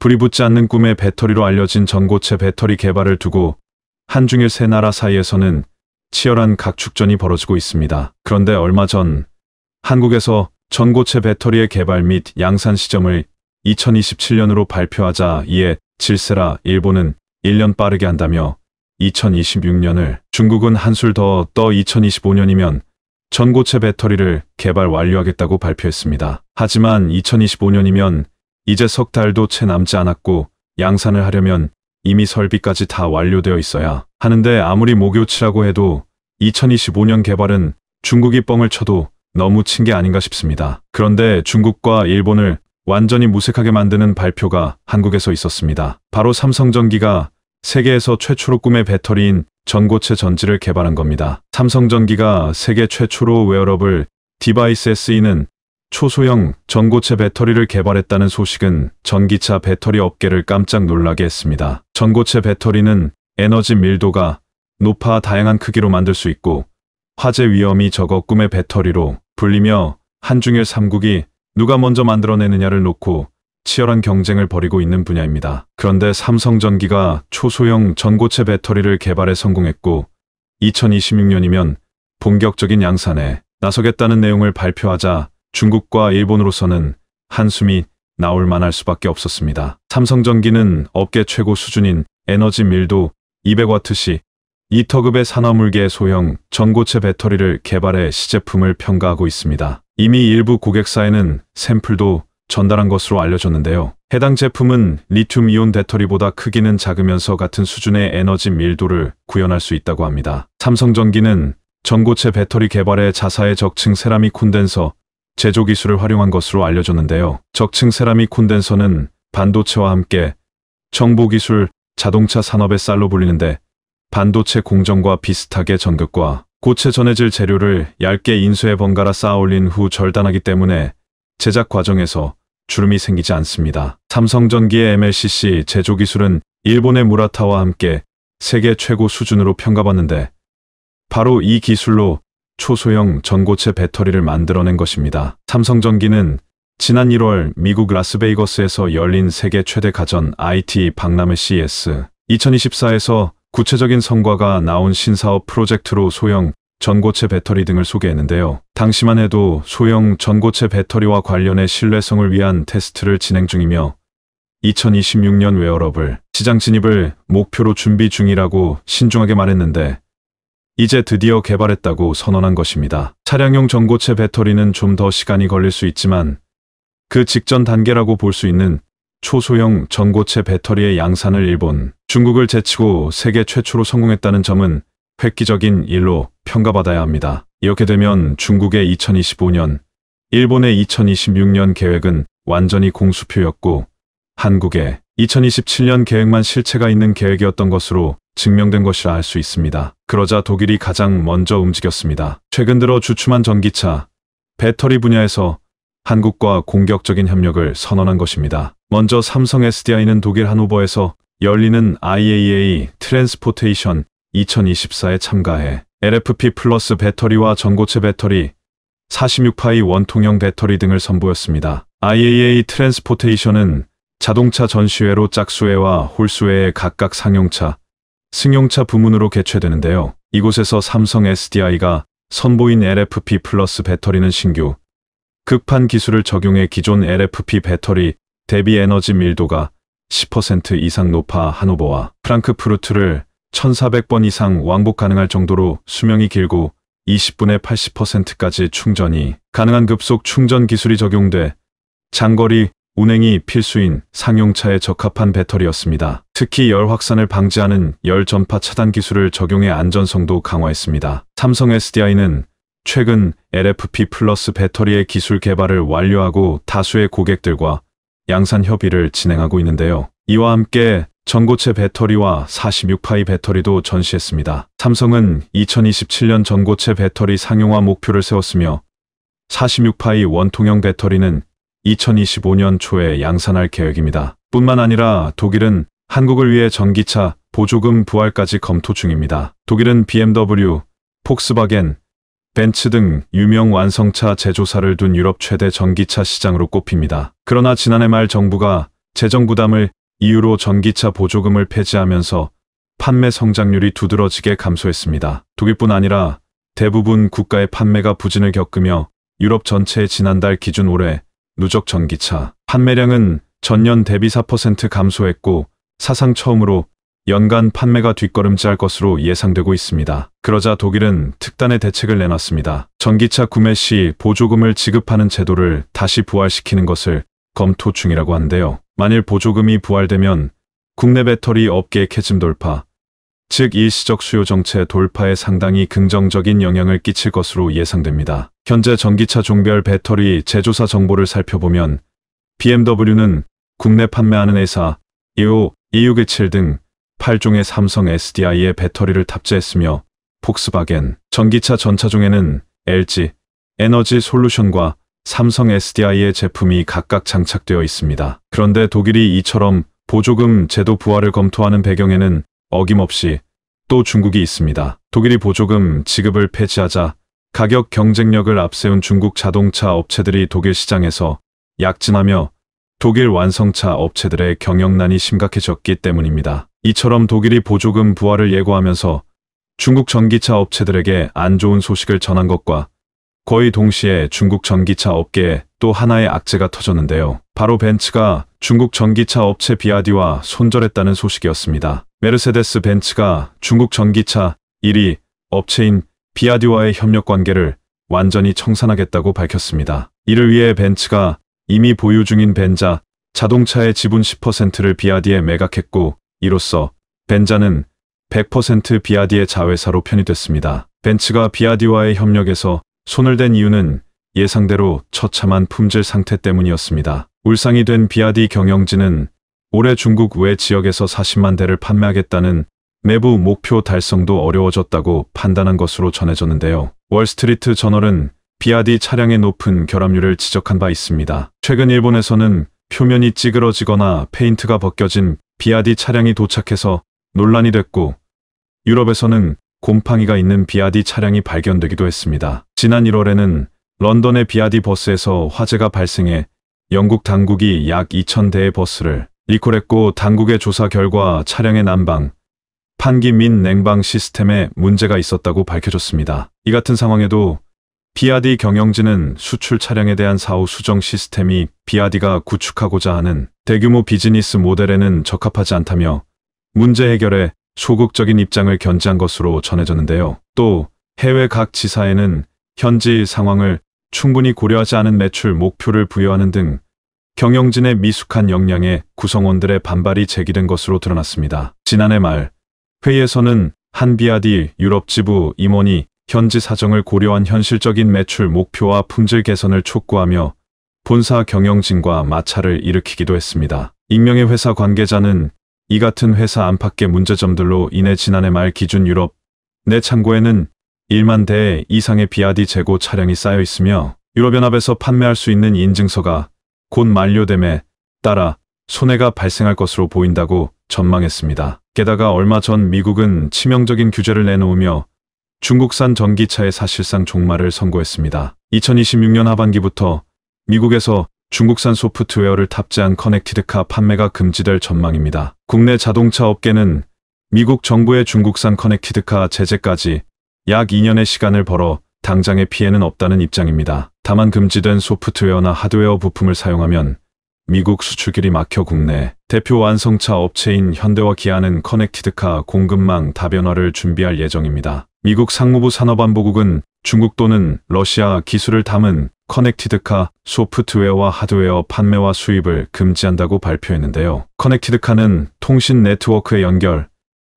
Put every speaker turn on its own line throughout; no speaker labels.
불이 붙지 않는 꿈의 배터리로 알려진 전고체 배터리 개발을 두고 한중일 세 나라 사이에서는 치열한 각축전이 벌어지고 있습니다. 그런데 얼마 전 한국에서 전고체 배터리의 개발 및 양산 시점을 2027년으로 발표하자 이에 질세라 일본은 1년 빠르게 한다며 2026년을 중국은 한술 더 떠 2025년이면 전고체 배터리를 개발 완료하겠다고 발표했습니다. 하지만 2025년이면 이제 석 달도 채 남지 않았고 양산을 하려면 이미 설비까지 다 완료되어 있어야 하는데 아무리 목요치라고 해도 2025년 개발은 중국이 뻥을 쳐도 너무 친 게 아닌가 싶습니다. 그런데 중국과 일본을 완전히 무색하게 만드는 발표가 한국에서 있었습니다. 바로 삼성전기가 세계에서 최초로 꿈의 배터리인 전고체 전지를 개발한 겁니다. 삼성전기가 세계 최초로 웨어러블 디바이스에 쓰이는 초소형 전고체 배터리를 개발했다는 소식은 전기차 배터리 업계를 깜짝 놀라게 했습니다. 전고체 배터리는 에너지 밀도가 높아 다양한 크기로 만들 수 있고 화재 위험이 적어 꿈의 배터리로 불리며 한중일 3국이 누가 먼저 만들어내느냐를 놓고 치열한 경쟁을 벌이고 있는 분야입니다. 그런데 삼성전기가 초소형 전고체 배터리를 개발에 성공했고 2026년이면 본격적인 양산에 나서겠다는 내용을 발표하자 중국과 일본으로서는 한숨이 나올 만할 수밖에 없었습니다. 삼성전기는 업계 최고 수준인 에너지 밀도 2 0 0와트시 2터급의 산화물계 소형 전고체 배터리를 개발해 시제품을 평가하고 있습니다. 이미 일부 고객사에는 샘플도 전달한 것으로 알려졌는데요. 해당 제품은 리튬 이온 배터리보다 크기는 작으면서 같은 수준의 에너지 밀도를 구현할 수 있다고 합니다. 삼성전기는 전고체 배터리 개발에 자사의 적층 세라믹 콘덴서 제조 기술을 활용한 것으로 알려졌는데요. 적층 세라믹 콘덴서는 반도체와 함께 정보 기술, 자동차 산업의 쌀로 불리는데 반도체 공정과 비슷하게 전극과 고체 전해질 재료를 얇게 인쇄해 번갈아 쌓아 올린 후 절단하기 때문에 제작 과정에서 주름이 생기지 않습니다. 삼성전기의 MLCC 제조 기술은 일본의 무라타와 함께 세계 최고 수준으로 평가받는데 바로 이 기술로 초소형 전고체 배터리를 만들어낸 것입니다. 삼성전기는 지난 1월 미국 라스베이거스에서 열린 세계 최대 가전 IT 박람회 CES 2024에서 구체적인 성과가 나온 신사업 프로젝트로 소형 전고체 배터리 등을 소개했는데요. 당시만 해도 소형 전고체 배터리와 관련해 신뢰성을 위한 테스트를 진행 중이며 2026년 웨어러블 시장 진입을 목표로 준비 중이라고 신중하게 말했는데 이제 드디어 개발했다고 선언한 것입니다. 차량용 전고체 배터리는 좀 더 시간이 걸릴 수 있지만 그 직전 단계라고 볼 수 있는 초소형 전고체 배터리의 양산을 일본, 중국을 제치고 세계 최초로 성공했다는 점은 획기적인 일로 평가받아야 합니다. 이렇게 되면 중국의 2025년, 일본의 2026년 계획은 완전히 공수표였고 한국의 2027년 계획만 실체가 있는 계획이었던 것으로 증명된 것이라 할 수 있습니다. 그러자 독일이 가장 먼저 움직였습니다. 최근 들어 주춤한 전기차, 배터리 분야에서 한국과 공격적인 협력을 선언한 것입니다. 먼저 삼성 SDI는 독일 한노버에서 열리는 IAA 트랜스포테이션 2024에 참가해 LFP 플러스 배터리와 전고체 배터리, 46파이 원통형 배터리 등을 선보였습니다. IAA 트랜스포테이션은 자동차 전시회로 짝수회와 홀수회의 각각 상용차, 승용차 부문으로 개최되는데요. 이곳에서 삼성 SDI가 선보인 LFP 플러스 배터리는 신규 극판 기술을 적용해 기존 LFP 배터리 대비 에너지 밀도가 10% 이상 높아 하노버와 프랑크푸르트를 1400번 이상 왕복 가능할 정도로 수명이 길고 20분에 80%까지 충전이 가능한 급속 충전 기술이 적용돼 장거리 운행이 필수인 상용차에 적합한 배터리였습니다. 특히 열 확산을 방지하는 열 전파 차단 기술을 적용해 안전성도 강화했습니다. 삼성 SDI는 최근 LFP 플러스 배터리의 기술 개발을 완료하고 다수의 고객들과 양산 협의를 진행하고 있는데요. 이와 함께 전고체 배터리와 46파이 배터리도 전시했습니다. 삼성은 2027년 전고체 배터리 상용화 목표를 세웠으며 46파이 원통형 배터리는 2025년 초에 양산할 계획입니다. 뿐만 아니라 독일은 한국을 위해 전기차 보조금 부활까지 검토 중입니다. 독일은 BMW, 폭스바겐, 벤츠 등 유명 완성차 제조사를 둔 유럽 최대 전기차 시장으로 꼽힙니다. 그러나 지난해 말 정부가 재정 부담을 이유로 전기차 보조금을 폐지하면서 판매 성장률이 두드러지게 감소했습니다. 독일뿐 아니라 대부분 국가의 판매가 부진을 겪으며 유럽 전체의 지난달 기준 올해 누적 전기차 판매량은 전년 대비 4% 감소했고 사상 처음으로 연간 판매가 뒷걸음질 할 것으로 예상되고 있습니다. 그러자 독일은 특단의 대책을 내놨습니다. 전기차 구매 시 보조금을 지급하는 제도를 다시 부활시키는 것을 검토 중이라고 한대요 만일 보조금이 부활되면 국내 배터리 업계의 캐짐 돌파, 즉 일시적 수요 정체 돌파에 상당히 긍정적인 영향을 끼칠 것으로 예상됩니다. 현재 전기차 종별 배터리 제조사 정보를 살펴보면 BMW는 국내 판매하는 회사 EO, e u g 7등 8종의 삼성 SDI의 배터리를 탑재했으며 폭스바겐, 전기차 전차종에는 LG, 에너지 솔루션과 삼성 SDI의 제품이 각각 장착되어 있습니다. 그런데 독일이 이처럼 보조금 제도 부활을 검토하는 배경에는 어김없이 또 중국이 있습니다. 독일이 보조금 지급을 폐지하자 가격 경쟁력을 앞세운 중국 자동차 업체들이 독일 시장에서 약진하며 독일 완성차 업체들의 경영난이 심각해졌기 때문입니다. 이처럼 독일이 보조금 부활을 예고하면서 중국 전기차 업체들에게 안 좋은 소식을 전한 것과 거의 동시에 중국 전기차 업계에 또 하나의 악재가 터졌는데요. 바로 벤츠가 중국 전기차 업체 비아디와 손절했다는 소식이었습니다. 메르세데스 벤츠가 중국 전기차 1위 업체인 비아디와의 협력 관계를 완전히 청산하겠다고 밝혔습니다. 이를 위해 벤츠가 이미 보유 중인 벤자 자동차의 지분 10%를 비아디에 매각했고 이로써 벤자는 100% 비아디의 자회사로 편입됐습니다. 벤츠가 비아디와의 협력에서 손을 댄 이유는 예상대로 처참한 품질 상태 때문이었습니다. 울상이 된 비아디 경영진은 올해 중국 외 지역에서 40만 대를 판매하겠다는 내부 목표 달성도 어려워졌다고 판단한 것으로 전해졌는데요. 월스트리트 저널은 비 r 디 차량의 높은 결합률을 지적한 바 있습니다. 최근 일본에서는 표면이 찌그러지거나 페인트가 벗겨진 비 r 디 차량이 도착해서 논란이 됐고 유럽에서는 곰팡이가 있는 비 r 디 차량이 발견되기도 했습니다. 지난 1월에는 런던의 비 r 디 버스에서 화재가 발생해 영국 당국이 약 2,000대의 버스를 이콜했고 당국의 조사 결과 차량의 난방, 판기 및 냉방 시스템에 문제가 있었다고 밝혀졌습니다. 이 같은 상황에도 비아디 경영진은 수출 차량에 대한 사후 수정 시스템이 비아디가 구축하고자 하는 대규모 비즈니스 모델에는 적합하지 않다며 문제 해결에 소극적인 입장을 견지한 것으로 전해졌는데요. 또 해외 각 지사에는 현지 상황을 충분히 고려하지 않은 매출 목표를 부여하는 등 경영진의 미숙한 역량에 구성원들의 반발이 제기된 것으로 드러났습니다. 지난해 말 회의에서는 한비아디 유럽 지부 임원이 현지 사정을 고려한 현실적인 매출 목표와 품질 개선을 촉구하며 본사 경영진과 마찰을 일으키기도 했습니다. 익명의 회사 관계자는 이 같은 회사 안팎의 문제점들로 인해 지난해 말 기준 유럽 내 창고에는 1만 대 이상의 비아디 재고 차량이 쌓여 있으며 유럽연합에서 판매할 수 있는 인증서가 곧 만료됨에 따라 손해가 발생할 것으로 보인다고 전망했습니다. 게다가 얼마 전 미국은 치명적인 규제를 내놓으며 중국산 전기차의 사실상 종말을 선고했습니다. 2026년 하반기부터 미국에서 중국산 소프트웨어를 탑재한 커넥티드카 판매가 금지될 전망입니다. 국내 자동차 업계는 미국 정부의 중국산 커넥티드카 제재까지 약 2년의 시간을 벌어 당장의 피해는 없다는 입장입니다. 다만 금지된 소프트웨어나 하드웨어 부품을 사용하면 미국 수출길이 막혀 국내 대표 완성차 업체인 현대와 기아는 커넥티드카 공급망 다변화를 준비할 예정입니다. 미국 상무부 산업안보국은 중국 또는 러시아 기술을 담은 커넥티드카 소프트웨어와 하드웨어 판매와 수입을 금지한다고 발표했는데요. 커넥티드카는 통신 네트워크의 연결,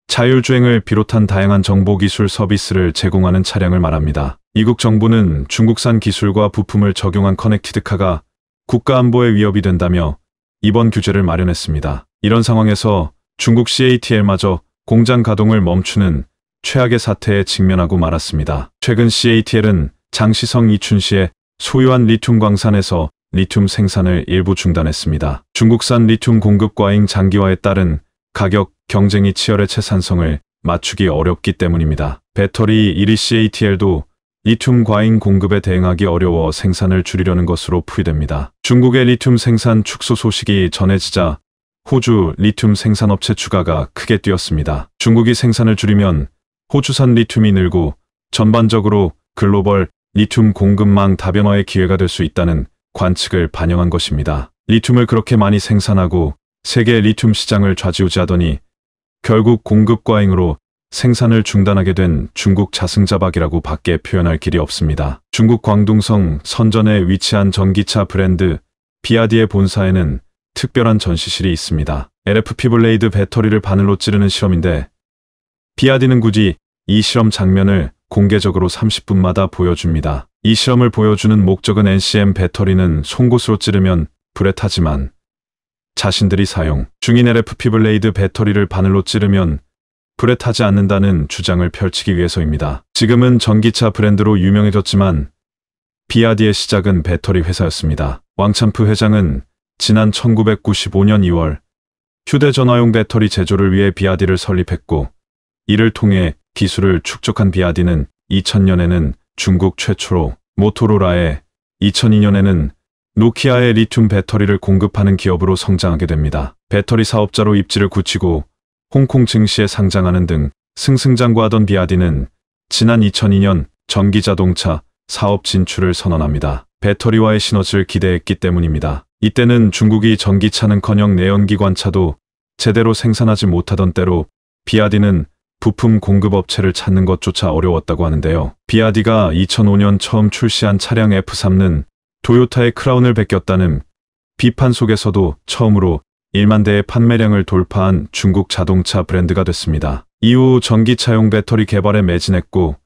자율주행을 비롯한 다양한 정보기술 서비스를 제공하는 차량을 말합니다. 이국 정부는 중국산 기술과 부품을 적용한 커넥티드카가 국가 안보에 위협이 된다며 이번 규제를 마련했습니다. 이런 상황에서 중국 CATL마저 공장 가동을 멈추는 최악의 사태에 직면하고 말았습니다. 최근 CATL은 장시성 이춘시의 소유한 리튬 광산에서 리튬 생산을 일부 중단했습니다. 중국산 리튬 공급 과잉 장기화에 따른 가격 경쟁이 치열해 채산성을 맞추기 어렵기 때문입니다. 배터리 1위 CATL도 리튬 과잉 공급에 대응하기 어려워 생산을 줄이려는 것으로 풀이됩니다. 중국의 리튬 생산 축소 소식이 전해지자 호주 리튬 생산업체 추가가 크게 뛰었습니다. 중국이 생산을 줄이면 호주산 리튬이 늘고 전반적으로 글로벌 리튬 공급망 다변화의 기회가 될 수 있다는 관측을 반영한 것입니다. 리튬을 그렇게 많이 생산하고 세계 리튬 시장을 좌지우지하더니 결국 공급 과잉으로 생산을 중단하게 된 중국 자승자박이라고 밖에 표현할 길이 없습니다. 중국 광둥성 선전에 위치한 전기차 브랜드 비아디의 본사에는 특별한 전시실이 있습니다. LFP 블레이드 배터리를 바늘로 찌르는 실험인데 비아디는 굳이 이 실험 장면을 공개적으로 30분마다 보여줍니다. 이 실험을 보여주는 목적은 NCM 배터리는 송곳으로 찌르면 불에 타지만 자신들이 사용 중인 LFP 블레이드 배터리를 바늘로 찌르면 불에 타지 않는다는 주장을 펼치기 위해서입니다. 지금은 전기차 브랜드로 유명해졌지만 비아디의 시작은 배터리 회사였습니다. 왕참프 회장은 지난 1995년 2월 휴대전화용 배터리 제조를 위해 비아디를 설립했고 이를 통해 기술을 축적한 비아디는 2000년에는 중국 최초로 모토로라에 2002년에는 노키아의 리튬 배터리를 공급하는 기업으로 성장하게 됩니다. 배터리 사업자로 입지를 굳히고 홍콩 증시에 상장하는 등 승승장구하던 비아디는 지난 2002년 전기자동차 사업 진출을 선언합니다. 배터리와의 시너지를 기대했기 때문입니다. 이때는 중국이 전기차는커녕 내연기관차도 제대로 생산하지 못하던 때로 비아디는 부품 공급업체를 찾는 것조차 어려웠다고 하는데요. 비아디가 2005년 처음 출시한 차량 F3는 도요타의 크라운을 베꼈다는 비판 속에서도 처음으로 1만 대의 판매량을 돌파한 중국 자동차 브랜드가 됐습니다. 이후 전기차용 배터리 개발에 매진했고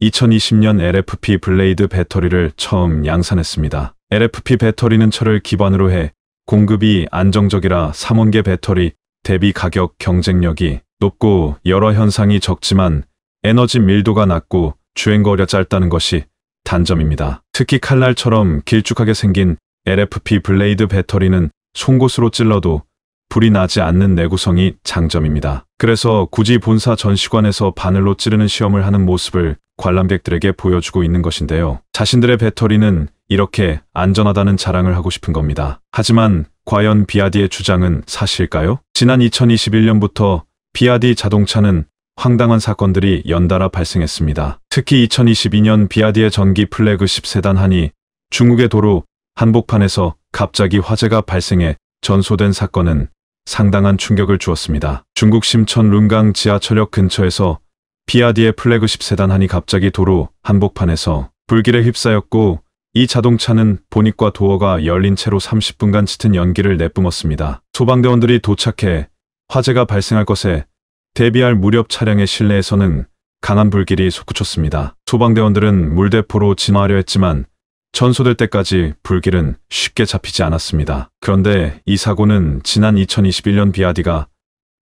2020년 LFP 블레이드 배터리를 처음 양산했습니다. LFP 배터리는 철을 기반으로 해 공급이 안정적이라 3원계 배터리 대비 가격 경쟁력이 높고 여러 현상이 적지만 에너지 밀도가 낮고 주행거리가 짧다는 것이 단점입니다. 특히 칼날처럼 길쭉하게 생긴 LFP 블레이드 배터리는 송곳으로 찔러도 불이 나지 않는 내구성이 장점입니다. 그래서 굳이 본사 전시관에서 바늘로 찌르는 시험을 하는 모습을 관람객들에게 보여주고 있는 것인데요. 자신들의 배터리는 이렇게 안전하다는 자랑을 하고 싶은 겁니다. 하지만 과연 비아디의 주장은 사실일까요? 지난 2021년부터 비아디 자동차는 황당한 사건들이 연달아 발생했습니다. 특히 2022년 비아디의 전기 플래그1 0 세단한이 중국의 도로 한복판에서 갑자기 화재가 발생해 전소된 사건은 상당한 충격을 주었습니다. 중국 심천 룬강 지하철역 근처에서 비아디의 플래그십 세단한이 갑자기 도로 한복판에서 불길에 휩싸였고 이 자동차는 보닛과 도어가 열린 채로 30분간 짙은 연기를 내뿜었습니다. 소방대원들이 도착해 화재가 발생할 것에 대비할 무렵 차량의 실내에서는 강한 불길이 솟구쳤습니다. 소방대원들은 물대포로 진화하려 했지만 전소될 때까지 불길은 쉽게 잡히지 않았습니다. 그런데 이 사고는 지난 2021년 비아디가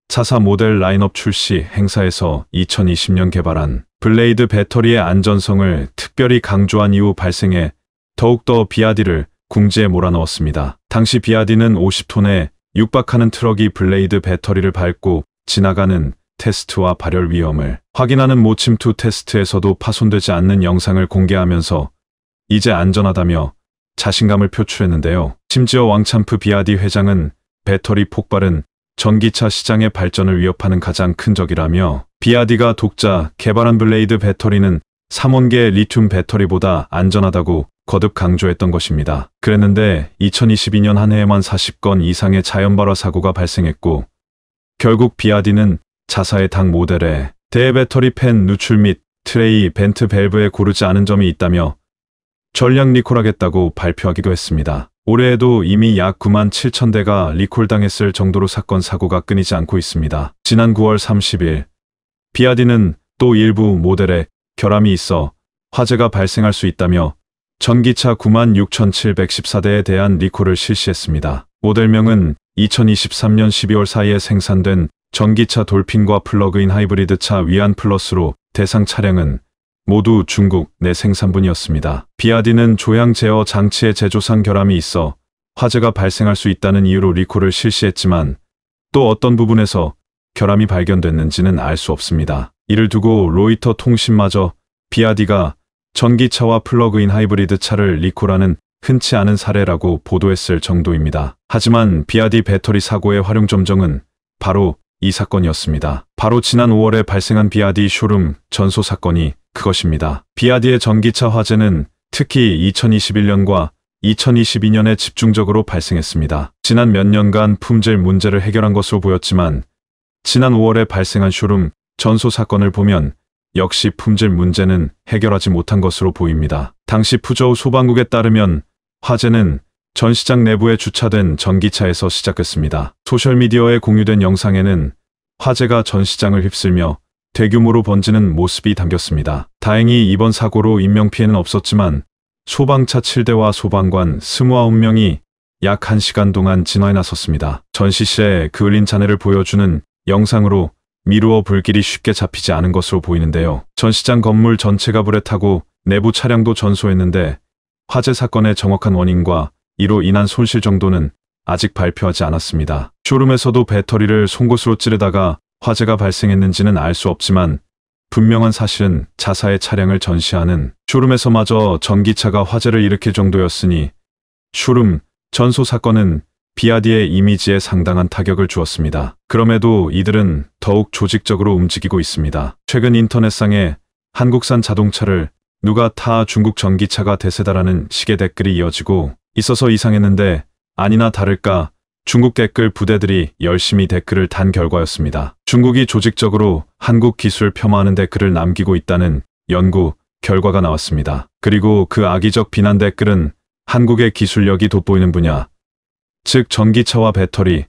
차사 모델 라인업 출시 행사에서 2020년 개발한 블레이드 배터리의 안전성을 특별히 강조한 이후 발생해 더욱더 비아디를 궁지에 몰아넣었습니다. 당시 비아디는 50톤에 육박하는 트럭이 블레이드 배터리를 밟고 지나가는 테스트와 발열 위험을 확인하는 모침투 테스트에서도 파손되지 않는 영상을 공개하면서 이제 안전하다며 자신감을 표출했는데요. 심지어 왕참프 비아디 회장은 배터리 폭발은 전기차 시장의 발전을 위협하는 가장 큰 적이라며 비아디가 독자 개발한 블레이드 배터리는 3원계 리튬 배터리보다 안전하다고 거듭 강조했던 것입니다. 그랬는데 2022년 한 해에만 40건 이상의 자연발화 사고가 발생했고 결국 비아디는 자사의 당 모델에 대배터리 팬 누출 및 트레이 벤트 밸브에 고르지 않은 점이 있다며 전량 리콜하겠다고 발표하기도 했습니다. 올해에도 이미 약 9만 7천 대가 리콜당했을 정도로 사건 사고가 끊이지 않고 있습니다. 지난 9월 30일 비아디는 또 일부 모델에 결함이 있어 화재가 발생할 수 있다며 전기차 9만 6,714대에 대한 리콜을 실시했습니다. 모델명은 2023년 12월 사이에 생산된 전기차 돌핀과 플러그인 하이브리드 차 위안 플러스로 대상 차량은 모두 중국 내 생산분이었습니다. 비아디는 조향 제어 장치의 제조상 결함이 있어 화재가 발생할 수 있다는 이유로 리콜을 실시했지만 또 어떤 부분에서 결함이 발견됐는지는 알 수 없습니다. 이를 두고 로이터 통신마저 비아디가 전기차와 플러그인 하이브리드 차를 리콜하는 흔치 않은 사례라고 보도했을 정도입니다. 하지만 비아디 배터리 사고의 활용 점정은 바로 이 사건이었습니다. 바로 지난 5월에 발생한 비아디 쇼룸 전소 사건이 그것입니다. 비아디의 전기차 화재는 특히 2021년과 2022년에 집중적으로 발생했습니다. 지난 몇 년간 품질 문제를 해결한 것으로 보였지만 지난 5월에 발생한 쇼룸 전소 사건을 보면 역시 품질 문제는 해결하지 못한 것으로 보입니다. 당시 푸저우 소방국에 따르면 화재는 전시장 내부에 주차된 전기차에서 시작했습니다. 소셜미디어에 공유된 영상에는 화재가 전시장을 휩쓸며 대규모로 번지는 모습이 담겼습니다. 다행히 이번 사고로 인명피해는 없었지만 소방차 7대와 소방관 29명이 약 1시간 동안 진화에 나섰습니다. 전시실에 그을린 잔해를 보여주는 영상으로 미루어 불길이 쉽게 잡히지 않은 것으로 보이는데요. 전시장 건물 전체가 불에 타고 내부 차량도 전소했는데 화재 사건의 정확한 원인과 이로 인한 손실 정도는 아직 발표하지 않았습니다. 쇼룸에서도 배터리를 송곳으로 찌르다가 화재가 발생했는지는 알 수 없지만 분명한 사실은 자사의 차량을 전시하는 쇼룸에서마저 전기차가 화재를 일으킬 정도였으니 쇼룸 전소 사건은 비아디의 이미지에 상당한 타격을 주었습니다. 그럼에도 이들은 더욱 조직적으로 움직이고 있습니다. 최근 인터넷상에 한국산 자동차를 누가 타 중국 전기차가 대세다라는 식의 댓글이 이어지고 있어서 이상했는데 아니나 다를까 중국 댓글 부대들이 열심히 댓글을 단 결과였습니다. 중국이 조직적으로 한국 기술 폄하하는 댓글을 남기고 있다는 연구 결과가 나왔습니다. 그리고 그 악의적 비난 댓글은 한국의 기술력이 돋보이는 분야, 즉 전기차와 배터리,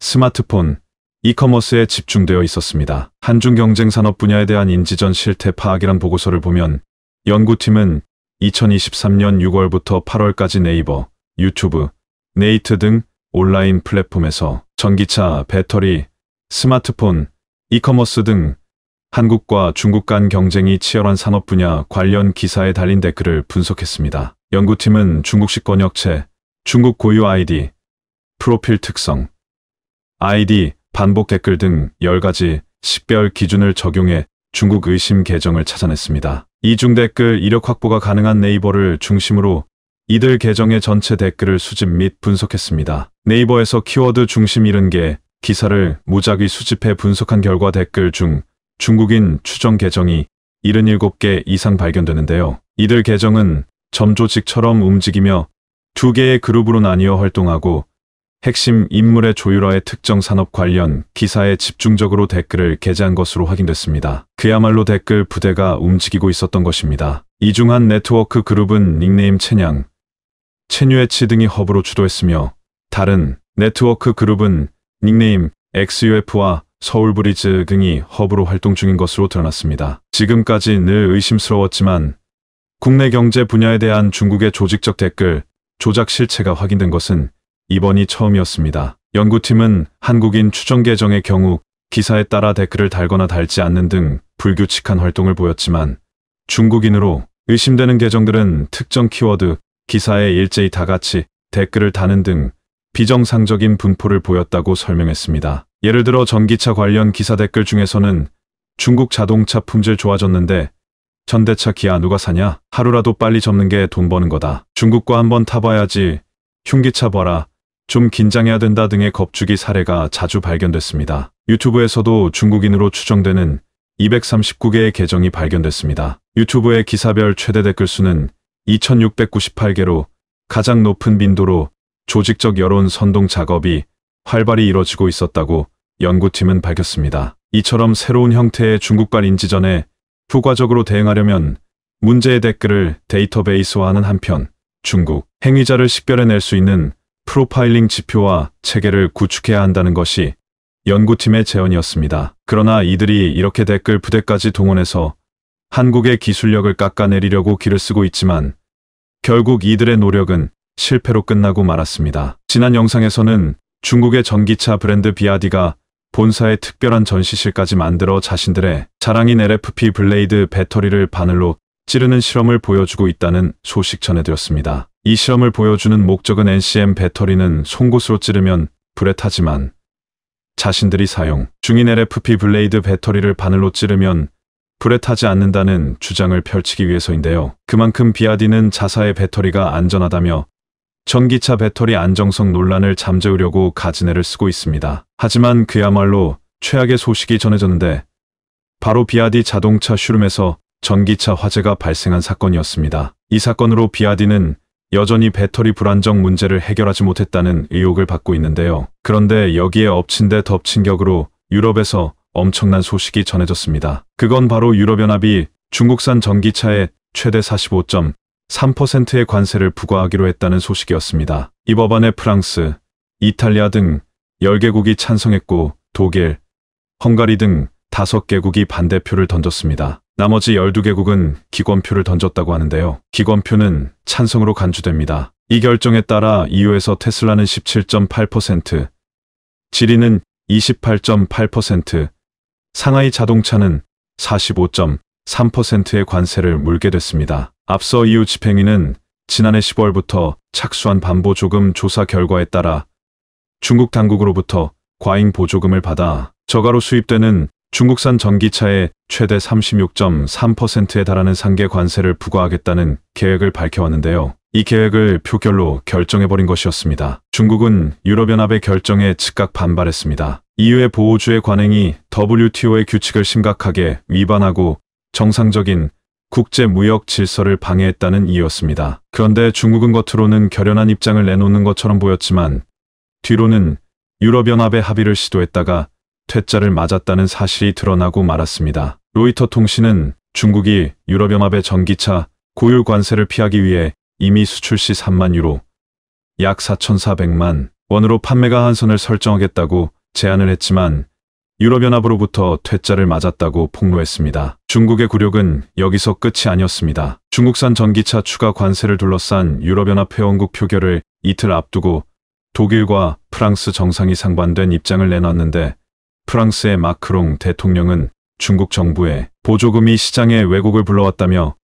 스마트폰, 이커머스에 집중되어 있었습니다. 한중 경쟁 산업 분야에 대한 인지전 실태 파악이란 보고서를 보면 연구팀은 2023년 6월부터 8월까지 네이버, 유튜브, 네이트 등 온라인 플랫폼에서 전기차, 배터리, 스마트폰, 이커머스 등 한국과 중국 간 경쟁이 치열한 산업 분야 관련 기사에 달린 댓글을 분석했습니다. 연구팀은 중국식 권역체 중국 고유 아이디, 프로필 특성, 아이디, 반복 댓글 등 10가지 식별 기준을 적용해 중국 의심 계정을 찾아냈습니다. 이중 댓글 이력 확보가 가능한 네이버를 중심으로 이들 계정의 전체 댓글을 수집 및 분석했습니다. 네이버에서 키워드 중심 70개 기사를 무작위 수집해 분석한 결과 댓글 중 중국인 추정 계정이 77개 이상 발견되는데요. 이들 계정은 점조직처럼 움직이며 두 개의 그룹으로 나뉘어 활동하고 핵심 인물의 조율화의 특정 산업 관련 기사에 집중적으로 댓글을 게재한 것으로 확인됐습니다. 그야말로 댓글 부대가 움직이고 있었던 것입니다. 이중한 네트워크 그룹은 닉네임 채냥, 채뉴에치 등이 허브로 주도했으며 다른 네트워크 그룹은 닉네임 XUF와 서울브리즈 등이 허브로 활동 중인 것으로 드러났습니다. 지금까지 늘 의심스러웠지만 국내 경제 분야에 대한 중국의 조직적 댓글 조작 실체가 확인된 것은 이번이 처음이었습니다. 연구팀은 한국인 추정 계정의 경우 기사에 따라 댓글을 달거나 달지 않는 등 불규칙한 활동을 보였지만 중국인으로 의심되는 계정들은 특정 키워드, 기사에 일제히 다 같이 댓글을 다는 등 비정상적인 분포를 보였다고 설명했습니다. 예를 들어 전기차 관련 기사 댓글 중에서는 중국 자동차 품질 좋아졌는데 전대차 기아 누가 사냐? 하루라도 빨리 접는 게 돈 버는 거다. 중국과 한번 타봐야지. 흉기차 봐라. 좀 긴장해야 된다 등의 겁주기 사례가 자주 발견됐습니다. 유튜브에서도 중국인으로 추정되는 239개의 계정이 발견됐습니다. 유튜브의 기사별 최대 댓글 수는 2698개로 가장 높은 빈도로 조직적 여론 선동 작업이 활발히 이뤄지고 있었다고 연구팀은 밝혔습니다. 이처럼 새로운 형태의 중국발 인지전에 효과적으로 대응하려면 문제의 댓글을 데이터베이스화하는 한편 중국 행위자를 식별해낼 수 있는 프로파일링 지표와 체계를 구축해야 한다는 것이 연구팀의 제언이었습니다. 그러나 이들이 이렇게 댓글 부대까지 동원해서 한국의 기술력을 깎아내리려고 기를 쓰고 있지만 결국 이들의 노력은 실패로 끝나고 말았습니다. 지난 영상에서는 중국의 전기차 브랜드 비아디가 본사의 특별한 전시실까지 만들어 자신들의 자랑인 LFP 블레이드 배터리를 바늘로 찌르는 실험을 보여주고 있다는 소식 전해드렸습니다. 이 실험을 보여주는 목적은 NCM 배터리는 송곳으로 찌르면 불에 타지만 자신들이 사용 중인 LFP 블레이드 배터리를 바늘로 찌르면 불에 타지 않는다는 주장을 펼치기 위해서인데요. 그만큼 비아디는 자사의 배터리가 안전하다며 전기차 배터리 안정성 논란을 잠재우려고 가진애를 쓰고 있습니다. 하지만 그야말로 최악의 소식이 전해졌는데 바로 비아디 자동차 슈룸에서 전기차 화재가 발생한 사건이었습니다. 이 사건으로 비아디는 여전히 배터리 불안정 문제를 해결하지 못했다는 의혹을 받고 있는데요. 그런데 여기에 엎친 데 덮친 격으로 유럽에서 엄청난 소식이 전해졌습니다. 그건 바로 유럽연합이 중국산 전기차에 최대 45.3%의 관세를 부과하기로 했다는 소식이었습니다. 이 법안에 프랑스, 이탈리아 등 10개국이 찬성했고 독일, 헝가리 등 5개국이 반대표를 던졌습니다. 나머지 12개국은 기권표를 던졌다고 하는데요. 기권표는 찬성으로 간주됩니다. 이 결정에 따라 EU에서 테슬라는 17.8%, 지리는 28.8%, 상하이 자동차는 45.3%의 관세를 물게 됐습니다. 앞서 EU 집행위는 지난해 10월부터 착수한 반보 조금 조사 결과에 따라 중국 당국으로부터 과잉 보조금을 받아 저가로 수입되는 중국산 전기차에 최대 36.3%에 달하는 상계 관세를 부과하겠다는 계획을 밝혀왔는데요. 이 계획을 표결로 결정해버린 것이었습니다. 중국은 유럽연합의 결정에 즉각 반발했습니다. EU의 보호주의 관행이 WTO의 규칙을 심각하게 위반하고 정상적인 국제 무역 질서를 방해했다는 이유였습니다. 그런데 중국은 겉으로는 결연한 입장을 내놓는 것처럼 보였지만 뒤로는 유럽연합의 합의를 시도했다가 퇴짜를 맞았다는 사실이 드러나고 말았습니다. 로이터 통신은 중국이 유럽연합의 전기차 고율 관세를 피하기 위해 이미 수출 시 3만 유로, 약 4,400만 원으로 판매가 한선을 설정하겠다고 제안을 했지만 유럽연합으로부터 퇴짜를 맞았다고 폭로했습니다. 중국의 굴욕은 여기서 끝이 아니었습니다. 중국산 전기차 추가 관세를 둘러싼 유럽연합 회원국 표결을 이틀 앞두고 독일과 프랑스 정상이 상반된 입장을 내놨는데 프랑스의 마크롱 대통령은 중국 정부에 보조금이 시장에 왜곡을 불러왔다며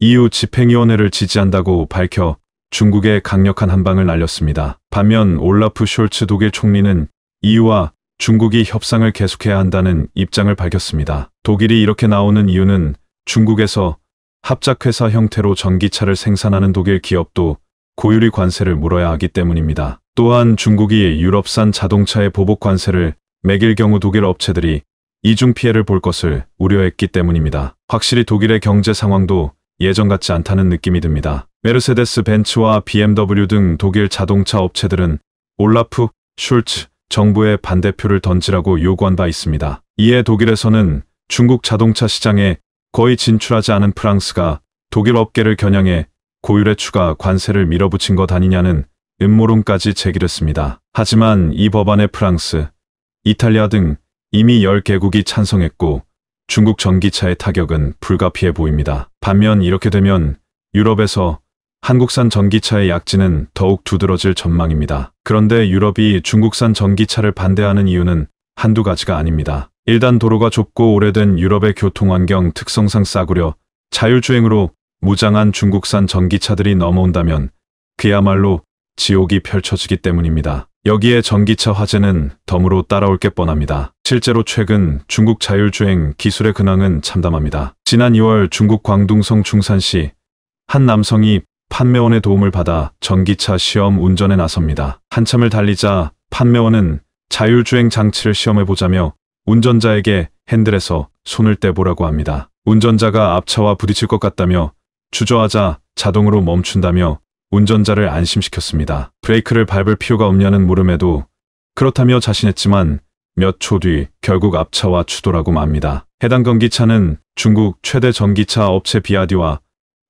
EU 집행위원회를 지지한다고 밝혀 중국에 강력한 한방을 날렸습니다. 반면 올라프 숄츠 독일 총리는 EU와 중국이 협상을 계속해야 한다는 입장을 밝혔습니다. 독일이 이렇게 나오는 이유는 중국에서 합작회사 형태로 전기차를 생산하는 독일 기업도 고유리 관세를 물어야 하기 때문입니다. 또한 중국이 유럽산 자동차의 보복 관세를 맥일 경우 독일 업체들이 이중 피해를 볼 것을 우려했기 때문입니다. 확실히 독일의 경제 상황도 예전 같지 않다는 느낌이 듭니다. 메르세데스 벤츠와 BMW 등 독일 자동차 업체들은 올라프, 슐츠, 정부의 반대표를 던지라고 요구한 바 있습니다. 이에 독일에서는 중국 자동차 시장에 거의 진출하지 않은 프랑스가 독일 업계를 겨냥해 고율에 추가 관세를 밀어붙인 것 아니냐는 음모론까지 제기됐습니다. 하지만 이 법안에 프랑스, 이탈리아 등 이미 10개국이 찬성했고 중국 전기차의 타격은 불가피해 보입니다. 반면 이렇게 되면 유럽에서 한국산 전기차의 약지는 더욱 두드러질 전망입니다. 그런데 유럽이 중국산 전기차를 반대하는 이유는 한두 가지가 아닙니다. 일단 도로가 좁고 오래된 유럽의 교통환경 특성상 싸구려 자율주행으로 무장한 중국산 전기차들이 넘어온다면 그야말로 지옥이 펼쳐지기 때문입니다. 여기에 전기차 화재는 덤으로 따라올 게 뻔합니다. 실제로 최근 중국 자율주행 기술의 근황은 참담합니다. 지난 2월 중국 광둥성 중산시 한 남성이 판매원의 도움을 받아 전기차 시험 운전에 나섭니다. 한참을 달리자 판매원은 자율주행 장치를 시험해보자며 운전자에게 핸들에서 손을 떼보라고 합니다. 운전자가 앞차와 부딪힐 것 같다며 주저하자 자동으로 멈춘다며 운전자를 안심시켰습니다. 브레이크를 밟을 필요가 없냐는 물음에도 그렇다며 자신했지만 몇 초 뒤 결국 앞차와 추돌하고 맙니다. 해당 경기차는 중국 최대 전기차 업체 비아디와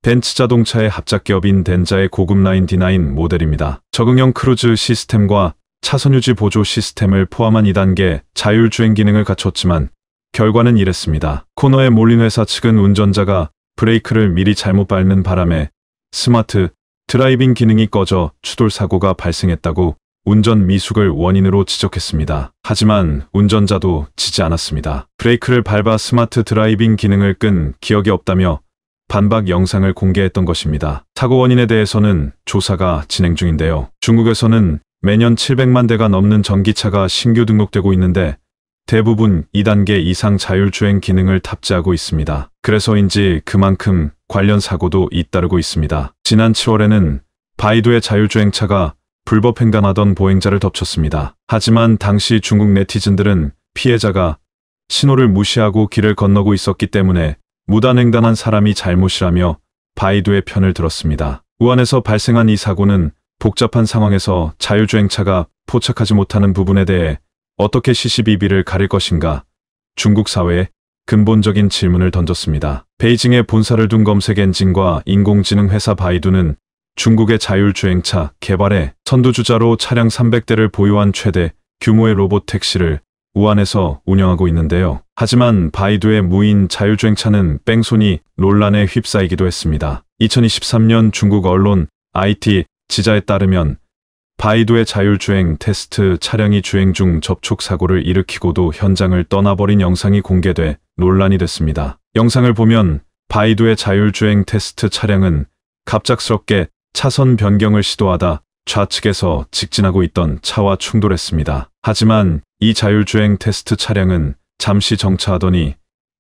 벤츠 자동차의 합작기업인 덴자의 고급 라인 D9 모델입니다. 적응형 크루즈 시스템과 차선유지 보조 시스템을 포함한 2단계 자율주행 기능을 갖췄지만 결과는 이랬습니다. 코너에 몰린 회사 측은 운전자가 브레이크를 미리 잘못 밟는 바람에 스마트 드라이빙 기능이 꺼져 추돌 사고가 발생했다고 운전 미숙을 원인으로 지적했습니다. 하지만 운전자도 지지 않았습니다. 브레이크를 밟아 스마트 드라이빙 기능을 끈 기억이 없다며 반박 영상을 공개했던 것입니다. 사고 원인에 대해서는 조사가 진행 중인데요. 중국에서는 매년 700만 대가 넘는 전기차가 신규 등록되고 있는데 대부분 2단계 이상 자율주행 기능을 탑재하고 있습니다. 그래서인지 그만큼 관련 사고도 잇따르고 있습니다. 지난 7월에는 바이두의 자율주행차가 불법 횡단하던 보행자를 덮쳤습니다. 하지만 당시 중국 네티즌들은 피해자가 신호를 무시하고 길을 건너고 있었기 때문에 무단횡단한 사람이 잘못이라며 바이두의 편을 들었습니다. 우한에서 발생한 이 사고는 복잡한 상황에서 자율주행차가 포착하지 못하는 부분에 대해 어떻게 CCBB를 가릴 것인가 중국 사회에 근본적인 질문을 던졌습니다. 베이징에 본사를 둔 검색 엔진과 인공지능 회사 바이두는 중국의 자율주행차 개발에 선두주자로 차량 300대를 보유한 최대 규모의 로봇 택시를 우한에서 운영하고 있는데요. 하지만 바이두의 무인 자율주행차는 뺑소니 논란에 휩싸이기도 했습니다. 2023년 중국 언론 IT 지자에 따르면 바이두의 자율주행 테스트 차량이 주행 중 접촉 사고를 일으키고도 현장을 떠나버린 영상이 공개돼 논란이 됐습니다. 영상을 보면 바이두의 자율주행 테스트 차량은 갑작스럽게 차선 변경을 시도하다 좌측에서 직진하고 있던 차와 충돌했습니다. 하지만 이 자율주행 테스트 차량은 잠시 정차하더니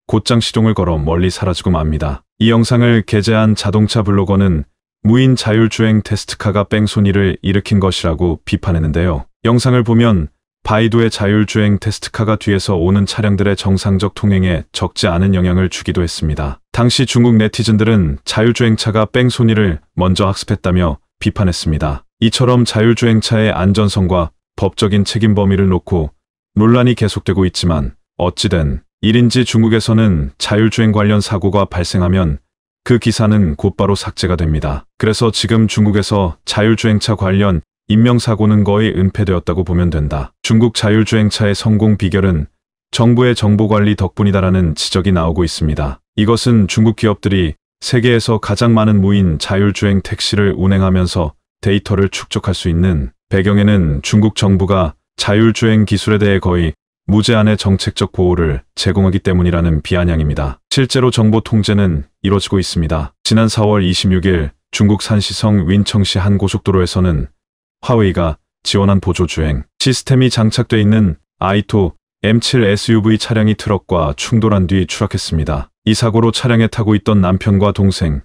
곧장 시동을 걸어 멀리 사라지고 맙니다. 이 영상을 게재한 자동차 블로거는 무인 자율주행 테스트카가 뺑소니를 일으킨 것이라고 비판했는데요. 영상을 보면 바이두의 자율주행 테스트카가 뒤에서 오는 차량들의 정상적 통행에 적지 않은 영향을 주기도 했습니다. 당시 중국 네티즌들은 자율주행차가 뺑소니를 먼저 학습했다며 비판했습니다. 이처럼 자율주행차의 안전성과 법적인 책임 범위를 놓고 논란이 계속되고 있지만 어찌된 1인지 중국에서는 자율주행 관련 사고가 발생하면 그 기사는 곧바로 삭제가 됩니다. 그래서 지금 중국에서 자율주행차 관련 인명사고는 거의 은폐되었다고 보면 된다. 중국 자율주행차의 성공 비결은 정부의 정보관리 덕분이다라는 지적이 나오고 있습니다. 이것은 중국 기업들이 세계에서 가장 많은 무인 자율주행 택시를 운행하면서 데이터를 축적할 수 있는 배경에는 중국 정부가 자율주행 기술에 대해 거의 무제한의 정책적 보호를 제공하기 때문이라는 비아냥입니다. 실제로 정보 통제는 이뤄지고 있습니다. 지난 4월 26일 중국 산시성 윈청시 한 고속도로에서는 화웨이가 지원한 보조주행 시스템이 장착돼 있는 아이토 M7 SUV 차량이 트럭과 충돌한 뒤 추락했습니다. 이 사고로 차량에 타고 있던 남편과 동생,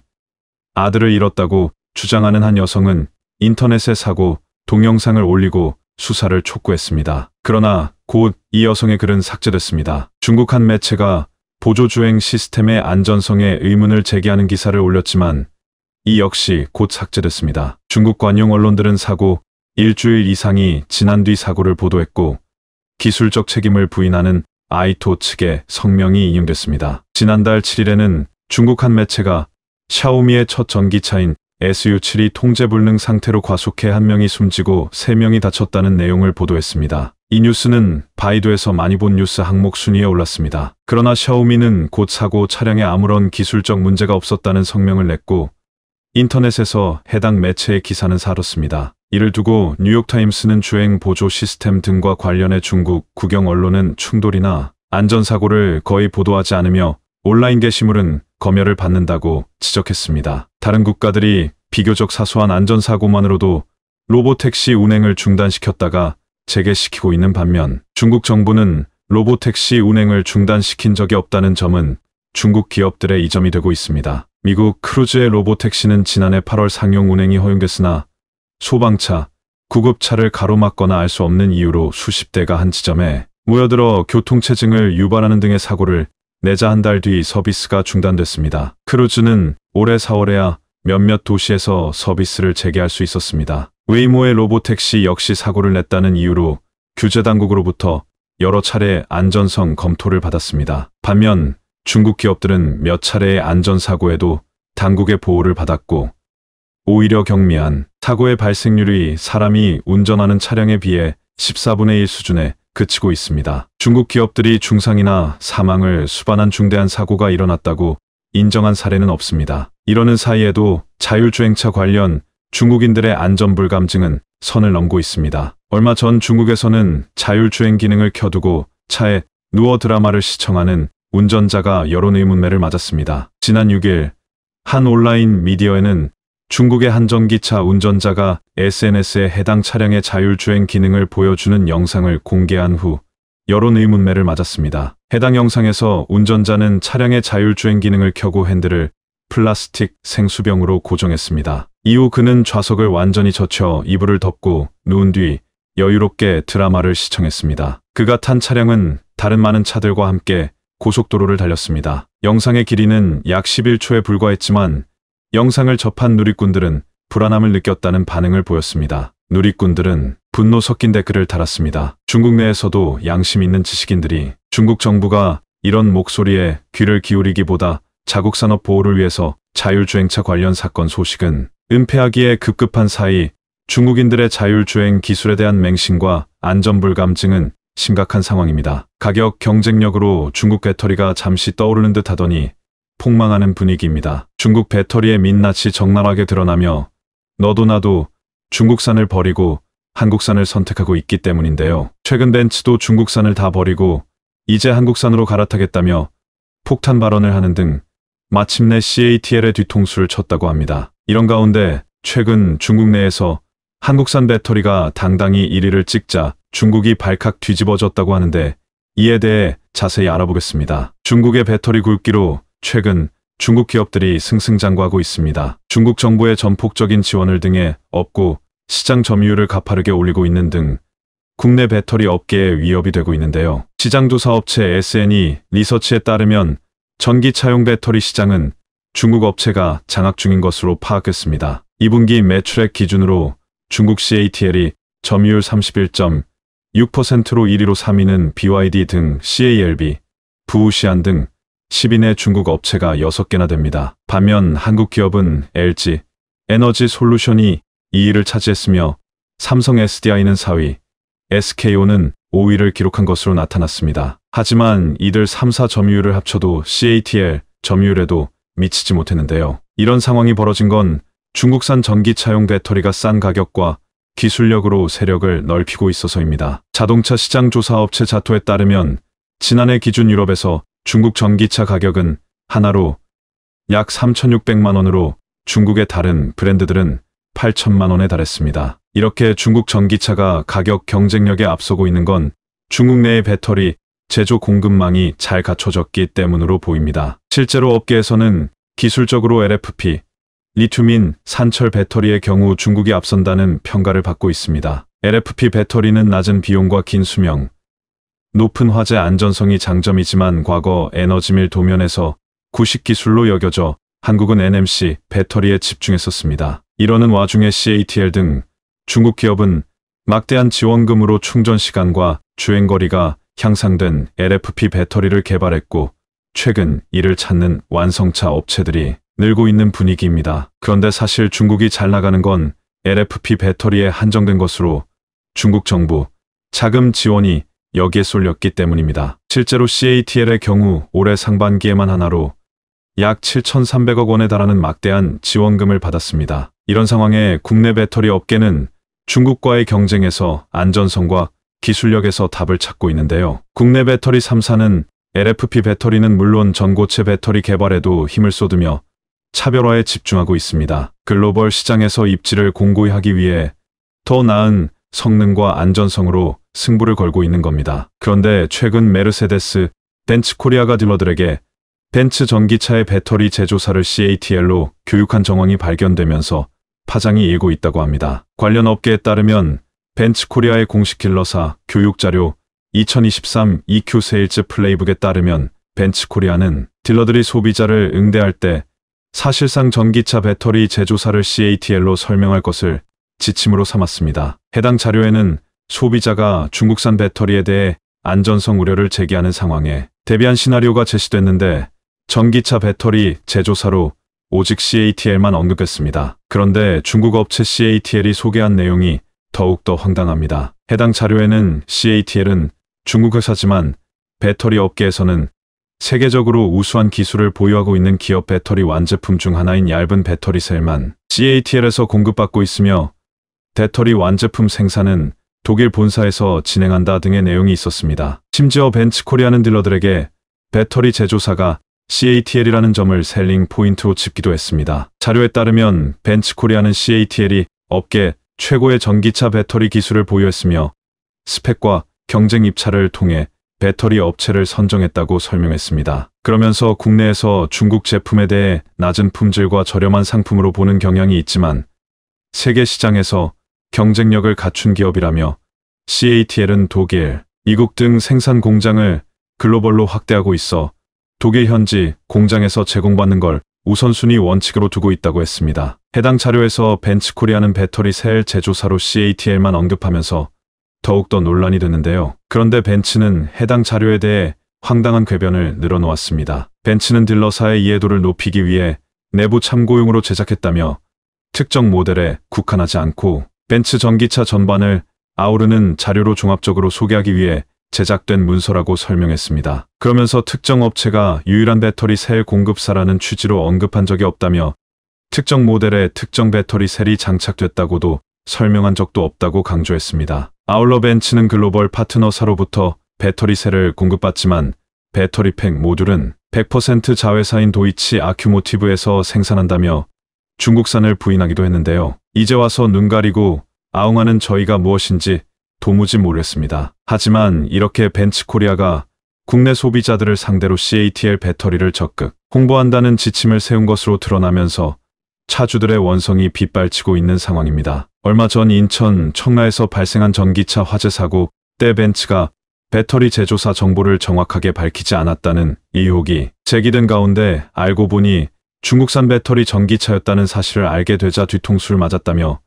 아들을 잃었다고 주장하는 한 여성은 인터넷에 사고 동영상을 올리고 수사를 촉구했습니다. 그러나 곧 이 여성의 글은 삭제됐습니다. 중국 한 매체가 보조주행 시스템의 안전성에 의문을 제기하는 기사를 올렸지만 이 역시 곧 삭제됐습니다. 중국 관용 언론들은 사고 일주일 이상이 지난 뒤 사고를 보도했고 기술적 책임을 부인하는 아이토 측의 성명이 이용됐습니다 지난달 7일에는 중국 한 매체가 샤오미의 첫 전기차인 SU7이 통제 불능 상태로 과속해 한 명이 숨지고 세 명이 다쳤다는 내용을 보도했습니다. 이 뉴스는 바이두에서 많이 본 뉴스 항목 순위에 올랐습니다. 그러나 샤오미는 곧 사고 차량에 아무런 기술적 문제가 없었다는 성명을 냈고 인터넷에서 해당 매체의 기사는 사뤘습니다. 이를 두고 뉴욕타임스는 주행 보조 시스템 등과 관련해 중국 국영 언론은 충돌이나 안전사고를 거의 보도하지 않으며 온라인 게시물은 검열을 받는다고 지적했습니다. 다른 국가들이 비교적 사소한 안전사고만으로도 로보택시 운행을 중단시켰다가 재개시키고 있는 반면 중국 정부는 로보택시 운행을 중단시킨 적이 없다는 점은 중국 기업들의 이점이 되고 있습니다. 미국 크루즈의 로보택시는 지난해 8월 상용 운행이 허용됐으나 소방차, 구급차를 가로막거나 알 수 없는 이유로 수십 대가 한 지점에 모여들어 교통체증을 유발하는 등의 사고를 내자 한 달 뒤 서비스가 중단됐습니다. 크루즈는 올해 4월에야 몇몇 도시에서 서비스를 재개할 수 있었습니다. 웨이모의 로보택시 역시 사고를 냈다는 이유로 규제당국으로부터 여러 차례 안전성 검토를 받았습니다. 반면 중국 기업들은 몇 차례의 안전사고에도 당국의 보호를 받았고 오히려 경미한 사고의 발생률이 사람이 운전하는 차량에 비해 14분의 1 수준에 그치고 있습니다. 중국 기업들이 중상이나 사망을 수반한 중대한 사고가 일어났다고 인정한 사례는 없습니다. 이러는 사이에도 자율주행차 관련 중국인들의 안전불감증은 선을 넘고 있습니다. 얼마 전 중국에서는 자율주행 기능을 켜두고 차에 누워 드라마를 시청하는 운전자가 여론 의문매를 맞았습니다. 지난 6일 한 온라인 미디어에는 중국의 한 전기차 운전자가 SNS에 해당 차량의 자율주행 기능을 보여주는 영상을 공개한 후 여론 의문매를 맞았습니다. 해당 영상에서 운전자는 차량의 자율주행 기능을 켜고 핸들을 플라스틱 생수병으로 고정했습니다. 이후 그는 좌석을 완전히 젖혀 이불을 덮고 누운 뒤 여유롭게 드라마를 시청했습니다. 그가 탄 차량은 다른 많은 차들과 함께 고속도로를 달렸습니다. 영상의 길이는 약 11초에 불과했지만 영상을 접한 누리꾼들은 불안함을 느꼈다는 반응을 보였습니다. 누리꾼들은 분노 섞인 댓글을 달았습니다. 중국 내에서도 양심 있는 지식인들이 중국 정부가 이런 목소리에 귀를 기울이기보다 자국산업 보호를 위해서 자율주행차 관련 사건 소식은 은폐하기에 급급한 사이 중국인들의 자율주행 기술에 대한 맹신과 안전불감증은 심각한 상황입니다. 가격 경쟁력으로 중국 배터리가 잠시 떠오르는 듯 하더니 폭망하는 분위기입니다. 중국 배터리의 민낯이 적나라하게 드러나며 너도 나도 중국산을 버리고 한국산을 선택하고 있기 때문인데요. 최근 벤츠도 중국산을 다 버리고 이제 한국산으로 갈아타겠다며 폭탄 발언을 하는 등 마침내 CATL의 뒤통수를 쳤다고 합니다. 이런 가운데 최근 중국 내에서 한국산 배터리가 당당히 1위를 찍자 중국이 발칵 뒤집어졌다고 하는데 이에 대해 자세히 알아보겠습니다. 중국의 배터리 굵기로 최근 중국 기업들이 승승장구하고 있습니다. 중국 정부의 전폭적인 지원을 등에 업고 시장 점유율을 가파르게 올리고 있는 등 국내 배터리 업계에 위협이 되고 있는데요. 시장조사 업체 SNE 리서치에 따르면 전기차용 배터리 시장은 중국 업체가 장악 중인 것으로 파악했습니다. 2분기 매출액 기준으로 중국 CATL이 점유율 31.6%로 1위로 3위는 BYD 등 CALB, 부우시안 등1 0인의 중국 업체가 6개나 됩니다. 반면 한국 기업은 LG, 에너지 솔루션이 2위를 차지했으며 삼성 SDI는 4위, SKO는 5위를 기록한 것으로 나타났습니다. 하지만 이들 3, 4 점유율을 합쳐도 CATL 점유율에도 미치지 못했는데요. 이런 상황이 벌어진 건 중국산 전기차용 배터리가 싼 가격과 기술력으로 세력을 넓히고 있어서입니다. 자동차 시장 조사 업체 자토에 따르면 지난해 기준 유럽에서 중국 전기차 가격은 하나로 약 3,600만 원으로 중국의 다른 브랜드들은 8천만 원에 달했습니다. 이렇게 중국 전기차가 가격 경쟁력에 앞서고 있는 건 중국 내의 배터리 제조 공급망이 잘 갖춰졌기 때문으로 보입니다. 실제로 업계에서는 기술적으로 LFP, 리튬인 산철 배터리의 경우 중국이 앞선다는 평가를 받고 있습니다. LFP 배터리는 낮은 비용과 긴 수명, 높은 화재 안전성이 장점이지만 과거 에너지밀 도면에서 구식 기술로 여겨져 한국은 NMC 배터리에 집중했었습니다. 이러는 와중에 CATL 등 중국 기업은 막대한 지원금으로 충전 시간과 주행거리가 향상된 LFP 배터리를 개발했고 최근 이를 찾는 완성차 업체들이 늘고 있는 분위기입니다. 그런데 사실 중국이 잘 나가는 건 LFP 배터리에 한정된 것으로 중국 정부 자금 지원이 여기에 쏠렸기 때문입니다. 실제로 CATL의 경우 올해 상반기에만 하나로 약 7,300억 원에 달하는 막대한 지원금을 받았습니다. 이런 상황에 국내 배터리 업계는 중국과의 경쟁에서 안전성과 기술력에서 답을 찾고 있는데요. 국내 배터리 3사는 LFP 배터리는 물론 전고체 배터리 개발에도 힘을 쏟으며 차별화에 집중하고 있습니다. 글로벌 시장에서 입지를 공고히 하기 위해 더 나은 성능과 안전성으로 승부를 걸고 있는 겁니다. 그런데 최근 메르세데스 벤츠 코리아가 딜러들에게 벤츠 전기차의 배터리 제조사를 CATL로 교육한 정황이 발견되면서 파장이 일고 있다고 합니다. 관련 업계에 따르면 벤츠 코리아의 공식 킬러사 교육자료 2023 EQ 세일즈 플레이북에 따르면 벤츠 코리아는 딜러들이 소비자를 응대할 때 사실상 전기차 배터리 제조사를 CATL로 설명할 것을 지침으로 삼았습니다. 해당 자료에는 소비자가 중국산 배터리에 대해 안전성 우려를 제기하는 상황에 대비한 시나리오가 제시됐는데 전기차 배터리 제조사로 오직 CATL만 언급했습니다. 그런데 중국 업체 CATL이 소개한 내용이 더욱더 황당합니다. 해당 자료에는 CATL은 중국 회사지만 배터리 업계에서는 세계적으로 우수한 기술을 보유하고 있는 기업 배터리 완제품 중 하나인 얇은 배터리 셀만 CATL에서 공급받고 있으며 배터리 완제품 생산은 독일 본사에서 진행한다 등의 내용이 있었습니다. 심지어 벤츠코리아는 딜러들에게 배터리 제조사가 CATL이라는 점을 셀링 포인트로 짚기도 했습니다. 자료에 따르면 벤츠코리아는 CATL이 업계 최고의 전기차 배터리 기술을 보유했으며 스펙과 경쟁 입찰을 통해 배터리 업체를 선정했다고 설명했습니다. 그러면서 국내에서 중국 제품에 대해 낮은 품질과 저렴한 상품으로 보는 경향이 있지만 세계 시장에서 경쟁력을 갖춘 기업이라며 CATL은 독일, 미국 등 생산 공장을 글로벌로 확대하고 있어 독일 현지 공장에서 제공받는 걸 우선순위 원칙으로 두고 있다고 했습니다. 해당 자료에서 벤츠코리아는 배터리 셀 제조사로 CATL만 언급하면서 더욱더 논란이 됐는데요 그런데 벤츠는 해당 자료에 대해 황당한 궤변을 늘어놓았습니다. 벤츠는 딜러사의 이해도를 높이기 위해 내부 참고용으로 제작했다며 특정 모델에 국한하지 않고 벤츠 전기차 전반을 아우르는 자료로 종합적으로 소개하기 위해 제작된 문서라고 설명했습니다. 그러면서 특정 업체가 유일한 배터리 셀 공급사라는 취지로 언급한 적이 없다며 특정 모델에 특정 배터리 셀이 장착됐다고도 설명한 적도 없다고 강조했습니다. 아울러 벤츠는 글로벌 파트너사로부터 배터리셀를 공급받지만 배터리팩 모듈은 100% 자회사인 도이치 아큐모티브에서 생산한다며 중국산을 부인하기도 했는데요. 이제 와서 눈 가리고 아웅하는 저희가 무엇인지 도무지 모르겠습니다. 하지만 이렇게 벤츠코리아가 국내 소비자들을 상대로 CATL 배터리를 적극 홍보한다는 지침을 세운 것으로 드러나면서 차주들의 원성이 빗발치고 있는 상황입니다. 얼마 전 인천 청라에서 발생한 전기차 화재 사고 때 벤츠가 배터리 제조사 정보를 정확하게 밝히지 않았다는 의혹이 제기된 가운데 알고 보니 중국산 배터리 전기차였다는 사실을 알게 되자 뒤통수를 맞았다며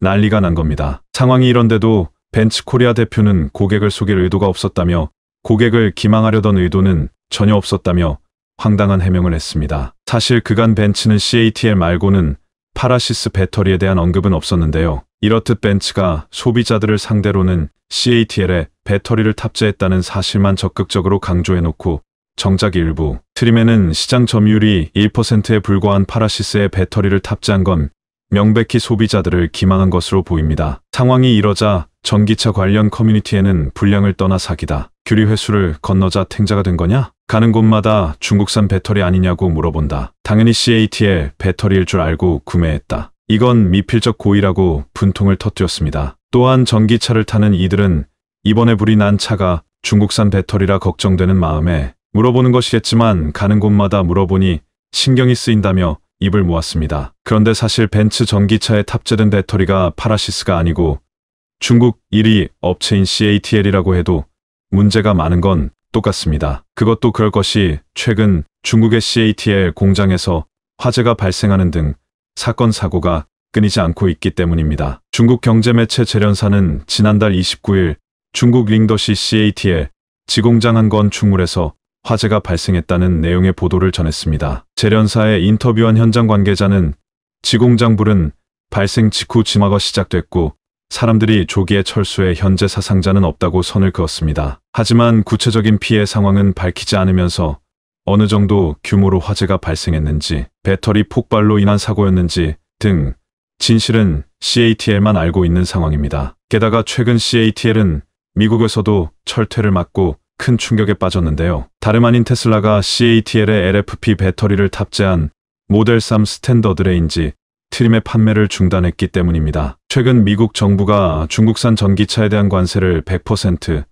난리가 난 겁니다. 상황이 이런데도 벤츠 코리아 대표는 고객을 속일 의도가 없었다며 고객을 기망하려던 의도는 전혀 없었다며 황당한 해명을 했습니다. 사실 그간 벤츠는 CATL 말고는 파라시스 배터리에 대한 언급은 없었는데요. 이렇듯 벤츠가 소비자들을 상대로는 CATL에 배터리를 탑재했다는 사실만 적극적으로 강조해놓고 정작 일부 트림에는 시장 점유율이 1%에 불과한 파라시스의 배터리를 탑재한 건 명백히 소비자들을 기망한 것으로 보입니다. 상황이 이러자 전기차 관련 커뮤니티에는 불량을 떠나 사기다. 규리 회수를 건너자 탱자가 된 거냐? 가는 곳마다 중국산 배터리 아니냐고 물어본다. 당연히 CAT의 배터리일 줄 알고 구매했다. 이건 미필적 고의라고 분통을 터뜨렸습니다. 또한 전기차를 타는 이들은 이번에 불이 난 차가 중국산 배터리라 걱정되는 마음에 물어보는 것이겠지만 가는 곳마다 물어보니 신경이 쓰인다며 입을 모았습니다. 그런데 사실 벤츠 전기차에 탑재된 배터리가 파라시스가 아니고 중국 1위 업체인 CATL이라고 해도 문제가 많은 건 똑같습니다. 그것도 그럴 것이 최근 중국의 CATL 공장에서 화재가 발생하는 등 사건 사고가 끊이지 않고 있기 때문입니다. 중국 경제매체 재련사는 지난달 29일 중국 링더시 CATL 지공장 한 건축물에서 화재가 발생했다는 내용의 보도를 전했습니다. 재련사의 인터뷰한 현장 관계자는 지공장 불은 발생 직후 지마가 시작됐고 사람들이 조기에철수해 현재 사상자는 없다고 선을 그었습니다. 하지만 구체적인 피해 상황은 밝히지 않으면서 어느 정도 규모로 화재가 발생했는지, 배터리 폭발로 인한 사고였는지 등 진실은 CATL만 알고 있는 상황입니다. 게다가 최근 CATL은 미국에서도 철퇴를 맞고 큰 충격에 빠졌는데요. 다름 아닌 테슬라가 c a t l 의 LFP 배터리를 탑재한 모델 3 스탠더드 레인지 트림의 판매를 중단했기 때문입니다. 최근 미국 정부가 중국산 전기차에 대한 관세를 100%,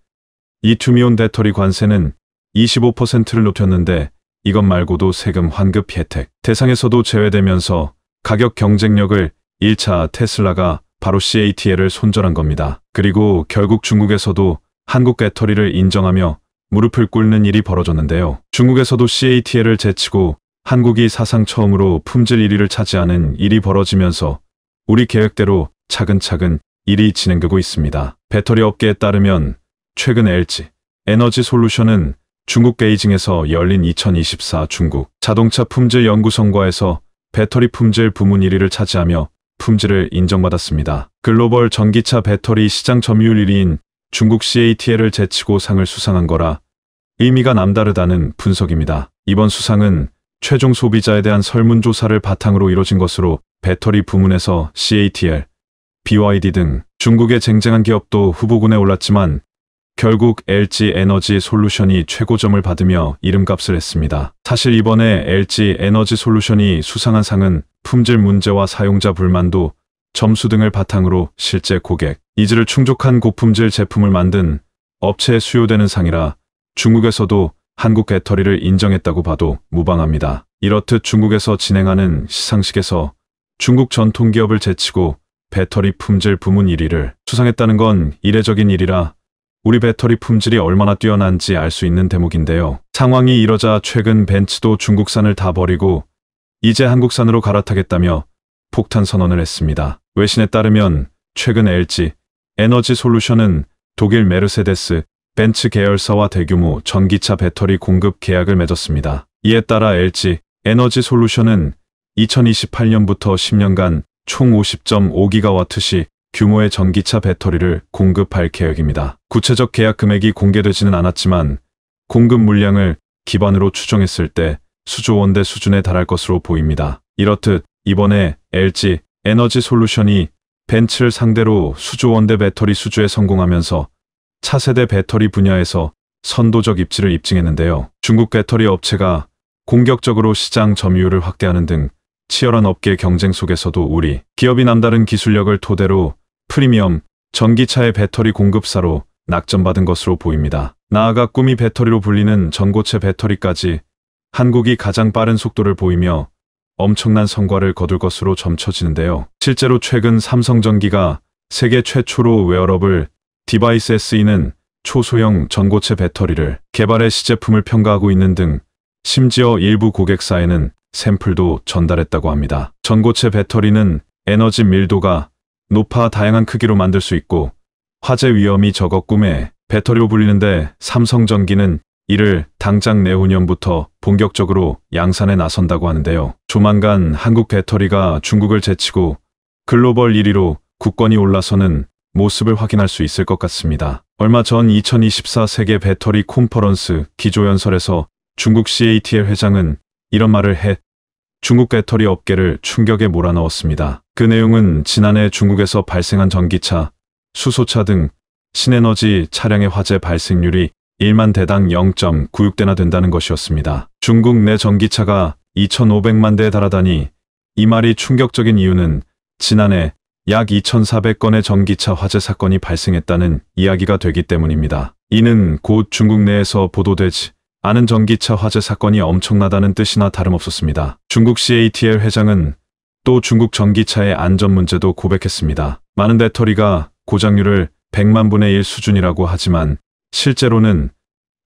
이투미온 배터리 관세는 25%를 높였는데 이것 말고도 세금 환급 혜택, 대상에서도 제외되면서 가격 경쟁력을 1차 테슬라가 바로 CATL을 손절한 겁니다. 그리고 결국 중국에서도 한국 배터리를 인정하며 무릎을 꿇는 일이 벌어졌는데요. 중국에서도 CATL을 제치고 한국이 사상 처음으로 품질 1위를 차지하는 일이 벌어지면서 우리 계획대로 차근차근 일이 진행되고 있습니다. 배터리 업계에 따르면 최근 LG 에너지 솔루션은 중국 베이징에서 열린 2024 중국 자동차 품질 연구성과에서 배터리 품질 부문 1위를 차지하며 품질을 인정받았습니다. 글로벌 전기차 배터리 시장 점유율 1위인 중국 CATL을 제치고 상을 수상한 거라 의미가 남다르다는 분석입니다. 이번 수상은 최종 소비자에 대한 설문조사를 바탕으로 이뤄진 것으로 배터리 부문에서 CATL, BYD 등 중국의 쟁쟁한 기업도 후보군에 올랐지만 결국 LG 에너지 솔루션이 최고점을 받으며 이름값을 했습니다. 사실 이번에 LG 에너지 솔루션이 수상한 상은 품질 문제와 사용자 불만도 점수 등을 바탕으로 실제 고객, 니즈를 충족한 고품질 제품을 만든 업체에 수요되는 상이라 중국에서도 한국 배터리를 인정했다고 봐도 무방합니다. 이렇듯 중국에서 진행하는 시상식에서 중국 전통기업을 제치고 배터리 품질 부문 1위를 수상했다는 건 이례적인 일이라 우리 배터리 품질이 얼마나 뛰어난지 알 수 있는 대목인데요. 상황이 이러자 최근 벤츠도 중국산을 다 버리고 이제 한국산으로 갈아타겠다며 폭탄 선언을 했습니다. 외신에 따르면 최근 LG 에너지 솔루션은 독일 메르세데스, 벤츠 계열사와 대규모 전기차 배터리 공급 계약을 맺었습니다. 이에 따라 LG 에너지 솔루션은 2028년부터 10년간 총 50.5기가와트시 규모의 전기차 배터리를 공급할 계획입니다. 구체적 계약 금액이 공개되지는 않았지만 공급 물량을 기반으로 추정했을 때 수조 원대 수준에 달할 것으로 보입니다. 이렇듯 이번에 LG 에너지 솔루션이 벤츠를 상대로 수조 원대 배터리 수주에 성공하면서 차세대 배터리 분야에서 선도적 입지를 입증했는데요. 중국 배터리 업체가 공격적으로 시장 점유율을 확대하는 등 치열한 업계 경쟁 속에서도 우리 기업이 남다른 기술력을 토대로 프리미엄 전기차의 배터리 공급사로 낙점받은 것으로 보입니다. 나아가 꿈이 배터리로 불리는 전고체 배터리까지 한국이 가장 빠른 속도를 보이며 엄청난 성과를 거둘 것으로 점쳐지는데요. 실제로 최근 삼성전기가 세계 최초로 웨어러블 디바이스 SE는 초소형 전고체 배터리를 개발해 시제품을 평가하고 있는 등 심지어 일부 고객사에는 샘플도 전달했다고 합니다. 전고체 배터리는 에너지 밀도가 높아 다양한 크기로 만들 수 있고 화재 위험이 적어 꿈에 배터리로 불리는데 삼성전기는 이를 당장 내후년부터 본격적으로 양산에 나선다고 하는데요. 조만간 한국 배터리가 중국을 제치고 글로벌 1위로 국권이 올라서는 모습을 확인할 수 있을 것 같습니다. 얼마 전 2024 세계 배터리 콘퍼런스 기조연설에서 중국 CATL 회장은 이런 말을 해 중국 배터리 업계를 충격에 몰아넣었습니다. 그 내용은 지난해 중국에서 발생한 전기차, 수소차 등 신에너지 차량의 화재 발생률이 1만 대당 0.96대나 된다는 것이었습니다. 중국 내 전기차가 2,500만 대에 달하다니 이 말이 충격적인 이유는 지난해 약 2,400건의 전기차 화재 사건이 발생했다는 이야기가 되기 때문입니다. 이는 곧 중국 내에서 보도되지 않은 전기차 화재 사건이 엄청나다는 뜻이나 다름없었습니다. 중국 CATL 회장은 또 중국 전기차의 안전 문제도 고백했습니다. 많은 배터리가 고장률을 100만 분의 1 수준이라고 하지만 실제로는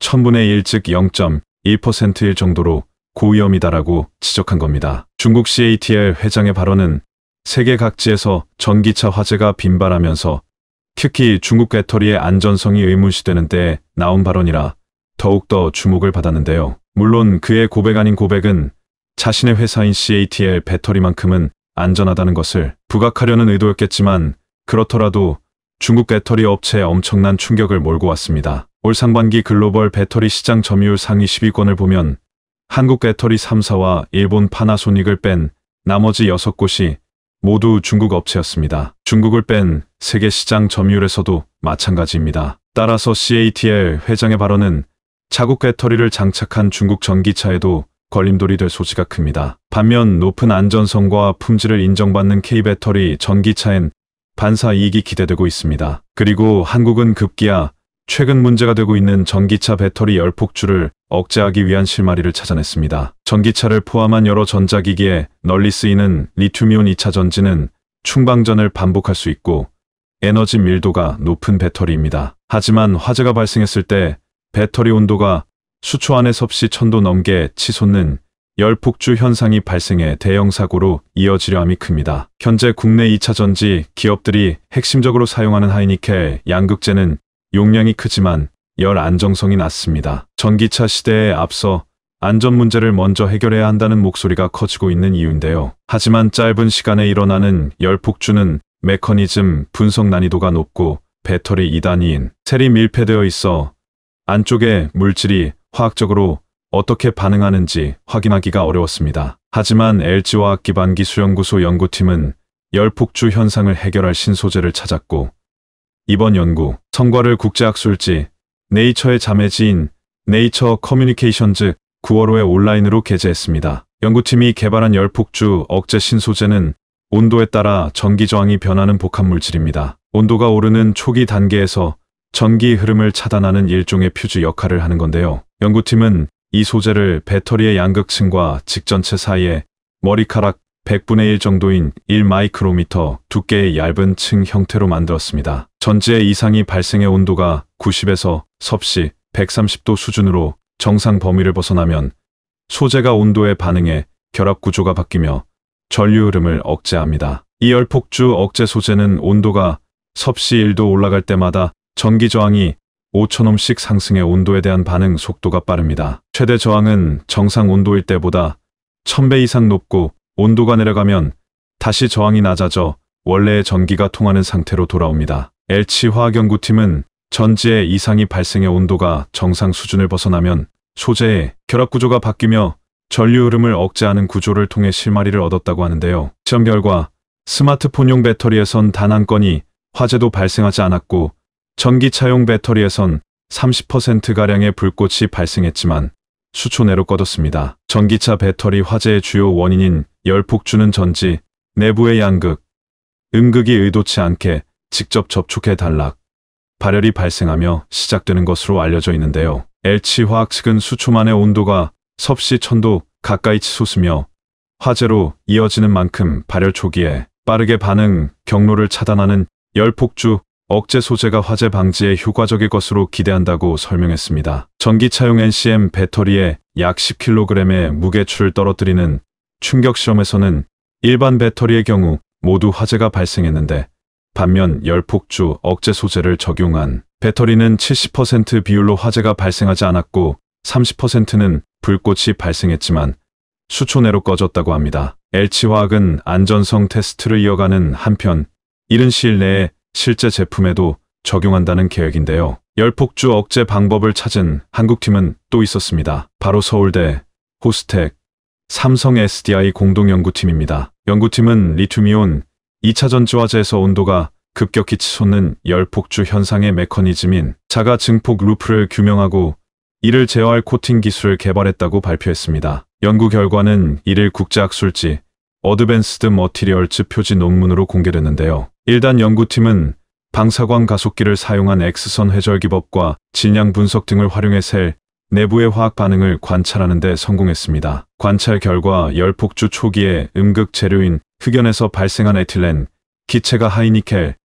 1000분의 1 즉 0.1%일 정도로 고위험이다라고 지적한 겁니다. 중국 CATL 회장의 발언은 세계 각지에서 전기차 화재가 빈발하면서 특히 중국 배터리의 안전성이 의문시되는 때에 나온 발언이라 더욱더 주목을 받았는데요. 물론 그의 고백 아닌 고백은 자신의 회사인 CATL 배터리만큼은 안전하다는 것을 부각하려는 의도였겠지만 그렇더라도 중국 배터리 업체에 엄청난 충격을 몰고 왔습니다. 올 상반기 글로벌 배터리 시장 점유율 상위 10위권을 보면 한국 배터리 3사와 일본 파나소닉을 뺀 나머지 6곳이 모두 중국 업체였습니다. 중국을 뺀 세계 시장 점유율에서도 마찬가지입니다. 따라서 CATL 회장의 발언은 자국 배터리를 장착한 중국 전기차에도 걸림돌이 될 소지가 큽니다. 반면 높은 안전성과 품질을 인정받는 K배터리 전기차엔 반사 이익이 기대되고 있습니다. 그리고 한국은 급기야 최근 문제가 되고 있는 전기차 배터리 열폭주를 억제하기 위한 실마리를 찾아냈습니다. 전기차를 포함한 여러 전자기기에 널리 쓰이는 리튬이온 2차 전지는 충방전을 반복할 수 있고 에너지 밀도가 높은 배터리입니다. 하지만 화재가 발생했을 때 배터리 온도가 수초 안에 섭씨 1000도 넘게 치솟는 열폭주 현상이 발생해 대형 사고로 이어지려 함이 큽니다. 현재 국내 2차 전지 기업들이 핵심적으로 사용하는 하이니켈 양극재는 용량이 크지만 열 안정성이 낮습니다. 전기차 시대에 앞서 안전 문제를 먼저 해결해야 한다는 목소리가 커지고 있는 이유인데요. 하지만 짧은 시간에 일어나는 열 폭주는 메커니즘 분석 난이도가 높고 배터리 2단위인 셀이 밀폐되어 있어 안쪽에 물질이 화학적으로 어떻게 반응하는지 확인하기가 어려웠습니다. 하지만 LG화학기반기 술연구소 연구팀은 열폭주 현상을 해결할 신소재를 찾았고 이번 연구 성과를 국제학술지 네이처의 자매지인 네이처 커뮤니케이션즈 9월호에 온라인으로 게재했습니다. 연구팀이 개발한 열폭주 억제 신소재는 온도에 따라 전기 저항이 변하는 복합 물질입니다. 온도가 오르는 초기 단계에서 전기 흐름을 차단하는 일종의 퓨즈 역할을 하는 건데요. 연구팀은 이 소재를 배터리의 양극층과 직전체 사이에 머리카락 100분의 1 정도인 1마이크로미터 두께의 얇은 층 형태로 만들었습니다. 전지의 이상이 발생해 온도가 90에서 섭씨 130도 수준으로 정상 범위를 벗어나면 소재가 온도에 반응해 결합 구조가 바뀌며 전류 흐름을 억제합니다. 이열 폭주 억제 소재는 온도가 섭씨 1도 올라갈 때마다 전기 저항이 5,000옴씩 상승해 온도에 대한 반응 속도가 빠릅니다. 최대 저항은 정상 온도일 때보다 1000배 이상 높고 온도가 내려가면 다시 저항이 낮아져 원래의 전기가 통하는 상태로 돌아옵니다. l 치 화학연구팀은 전지의 이상이 발생해 온도가 정상 수준을 벗어나면 소재의 결합 구조가 바뀌며 전류 흐름을 억제하는 구조를 통해 실마리를 얻었다고 하는데요. 시험 결과 스마트폰용 배터리에선 단 한 건이 화재도 발생하지 않았고 전기차용 배터리에선 30%가량의 불꽃이 발생했지만 수초내로 꺼졌습니다. 전기차 배터리 화재의 주요 원인인 열폭주는 전지, 내부의 양극, 음극이 의도치 않게 직접 접촉해 단락, 발열이 발생하며 시작되는 것으로 알려져 있는데요. LC화학 측은 수초만의 온도가 섭씨 천도 가까이 치솟으며 화재로 이어지는 만큼 발열 초기에 빠르게 반응 경로를 차단하는 열폭주 억제 소재가 화재 방지에 효과적일 것으로 기대한다고 설명했습니다. 전기차용 NCM 배터리에 약 10kg의 무게추를 떨어뜨리는 충격시험에서는 일반 배터리의 경우 모두 화재가 발생했는데 반면 열폭주 억제 소재를 적용한 배터리는 70% 비율로 화재가 발생하지 않았고 30%는 불꽃이 발생했지만 수초 내로 꺼졌다고 합니다. 엘치화학은 안전성 테스트를 이어가는 한편 이른 시일 내에 실제 제품에도 적용한다는 계획인데요. 열폭주 억제 방법을 찾은 한국팀은 또 있었습니다. 바로 서울대 호스텍 삼성 SDI 공동연구팀입니다. 연구팀은 리튬이온 2차 전지화제에서 온도가 급격히 치솟는 열폭주 현상의 메커니즘인 자가 증폭 루프를 규명하고 이를 제어할 코팅 기술을 개발했다고 발표했습니다. 연구 결과는 이를 국제학술지 어드밴스드 머티리얼즈 표지 논문으로 공개됐는데요. 1단 연구팀은 방사광 가속기를 사용한 X선 회절기법과 질량 분석 등을 활용해 셀 내부의 화학 반응을 관찰하는 데 성공했습니다. 관찰 결과 열폭주 초기에 음극 재료인 흑연에서 발생한 에틸렌, 기체가 하이니켈,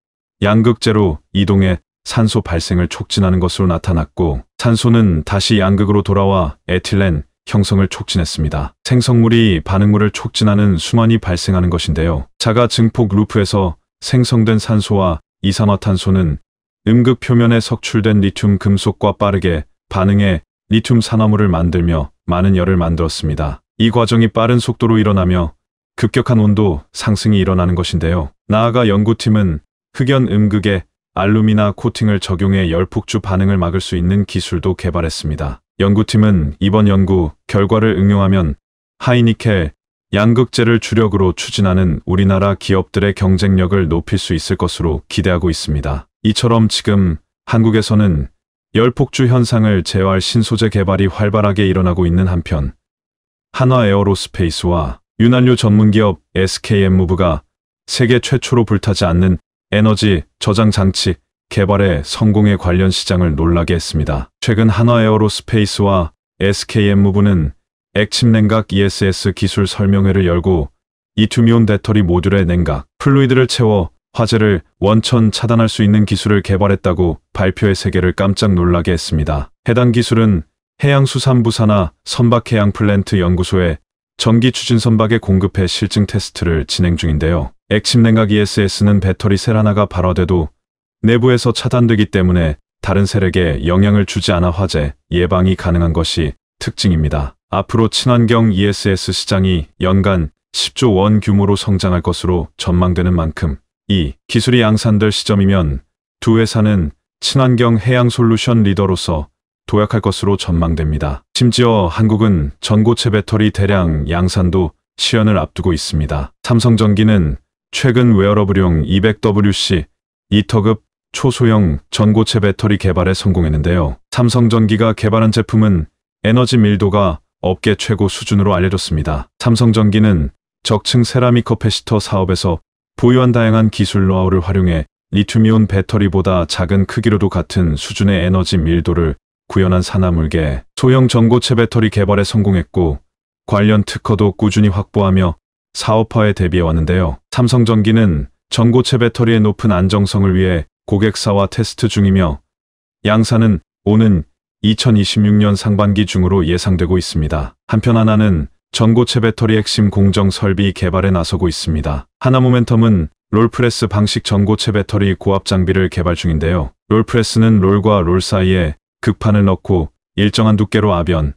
양극재로 이동해 산소 발생을 촉진하는 것으로 나타났고 산소는 다시 양극으로 돌아와 에틸렌 형성을 촉진했습니다. 생성물이 반응물을 촉진하는 순환이 발생하는 것인데요. 자가 증폭 루프에서 생성된 산소와 이산화탄소는 음극 표면에 석출된 리튬 금속과 빠르게 반응해 리튬 산화물을 만들며 많은 열을 만들었습니다. 이 과정이 빠른 속도로 일어나며 급격한 온도 상승이 일어나는 것인데요. 나아가 연구팀은 흑연 음극에 알루미나 코팅을 적용해 열폭주 반응을 막을 수 있는 기술도 개발했습니다. 연구팀은 이번 연구 결과를 응용하면 하이니켈, 양극재를 주력으로 추진하는 우리나라 기업들의 경쟁력을 높일 수 있을 것으로 기대하고 있습니다. 이처럼 지금 한국에서는 열폭주 현상을 제어할 신소재 개발이 활발하게 일어나고 있는 한편 한화 에어로스페이스와 윤활유 전문기업 SKM무브가 세계 최초로 불타지 않는 에너지 저장 장치 개발의 성공에 관련 시장을 놀라게 했습니다. 최근 한화 에어로스페이스와 SKM무브는 액침냉각 ESS 기술 설명회를 열고 이투미온 배터리 모듈의 냉각, 플루이드를 채워 화재를 원천 차단할 수 있는 기술을 개발했다고 발표의 세계를 깜짝 놀라게 했습니다. 해당 기술은 해양수산부사나 선박해양플랜트 연구소에 전기 추진 선박에 공급해 실증 테스트를 진행 중인데요. 액침냉각 ESS는 배터리 셀 하나가 발화돼도 내부에서 차단되기 때문에 다른 셀에게 영향을 주지 않아 화재 예방이 가능한 것이 특징입니다. 앞으로 친환경 ESS 시장이 연간 10조 원 규모로 성장할 것으로 전망되는 만큼 이 기술이 양산될 시점이면 두 회사는 친환경 해양 솔루션 리더로서 도약할 것으로 전망됩니다. 심지어 한국은 전고체 배터리 대량 양산도 시연을 앞두고 있습니다. 삼성전기는 최근 웨어러블용 200WC 이터급 초소형 전고체 배터리 개발에 성공했는데요. 삼성전기가 개발한 제품은 에너지 밀도가 업계 최고 수준으로 알려졌습니다. 삼성전기는 적층 세라믹 커패시터 사업에서 부유한 다양한 기술 노하우를 활용해 리튬이온 배터리보다 작은 크기로도 같은 수준의 에너지 밀도를 구현한 산화물계 소형 전고체 배터리 개발에 성공했고 관련 특허도 꾸준히 확보하며 사업화에 대비해 왔는데요. 삼성전기는 전고체 배터리의 높은 안정성을 위해 고객사와 테스트 중이며 양사는 오는 2026년 상반기 중으로 예상되고 있습니다. 한편 하나는 전고체 배터리 핵심 공정 설비 개발에 나서고 있습니다. 하나 모멘텀은 롤프레스 방식 전고체 배터리 고압 장비를 개발 중인데요. 롤프레스는 롤과 롤 사이에 극판을 넣고 일정한 두께로 압연,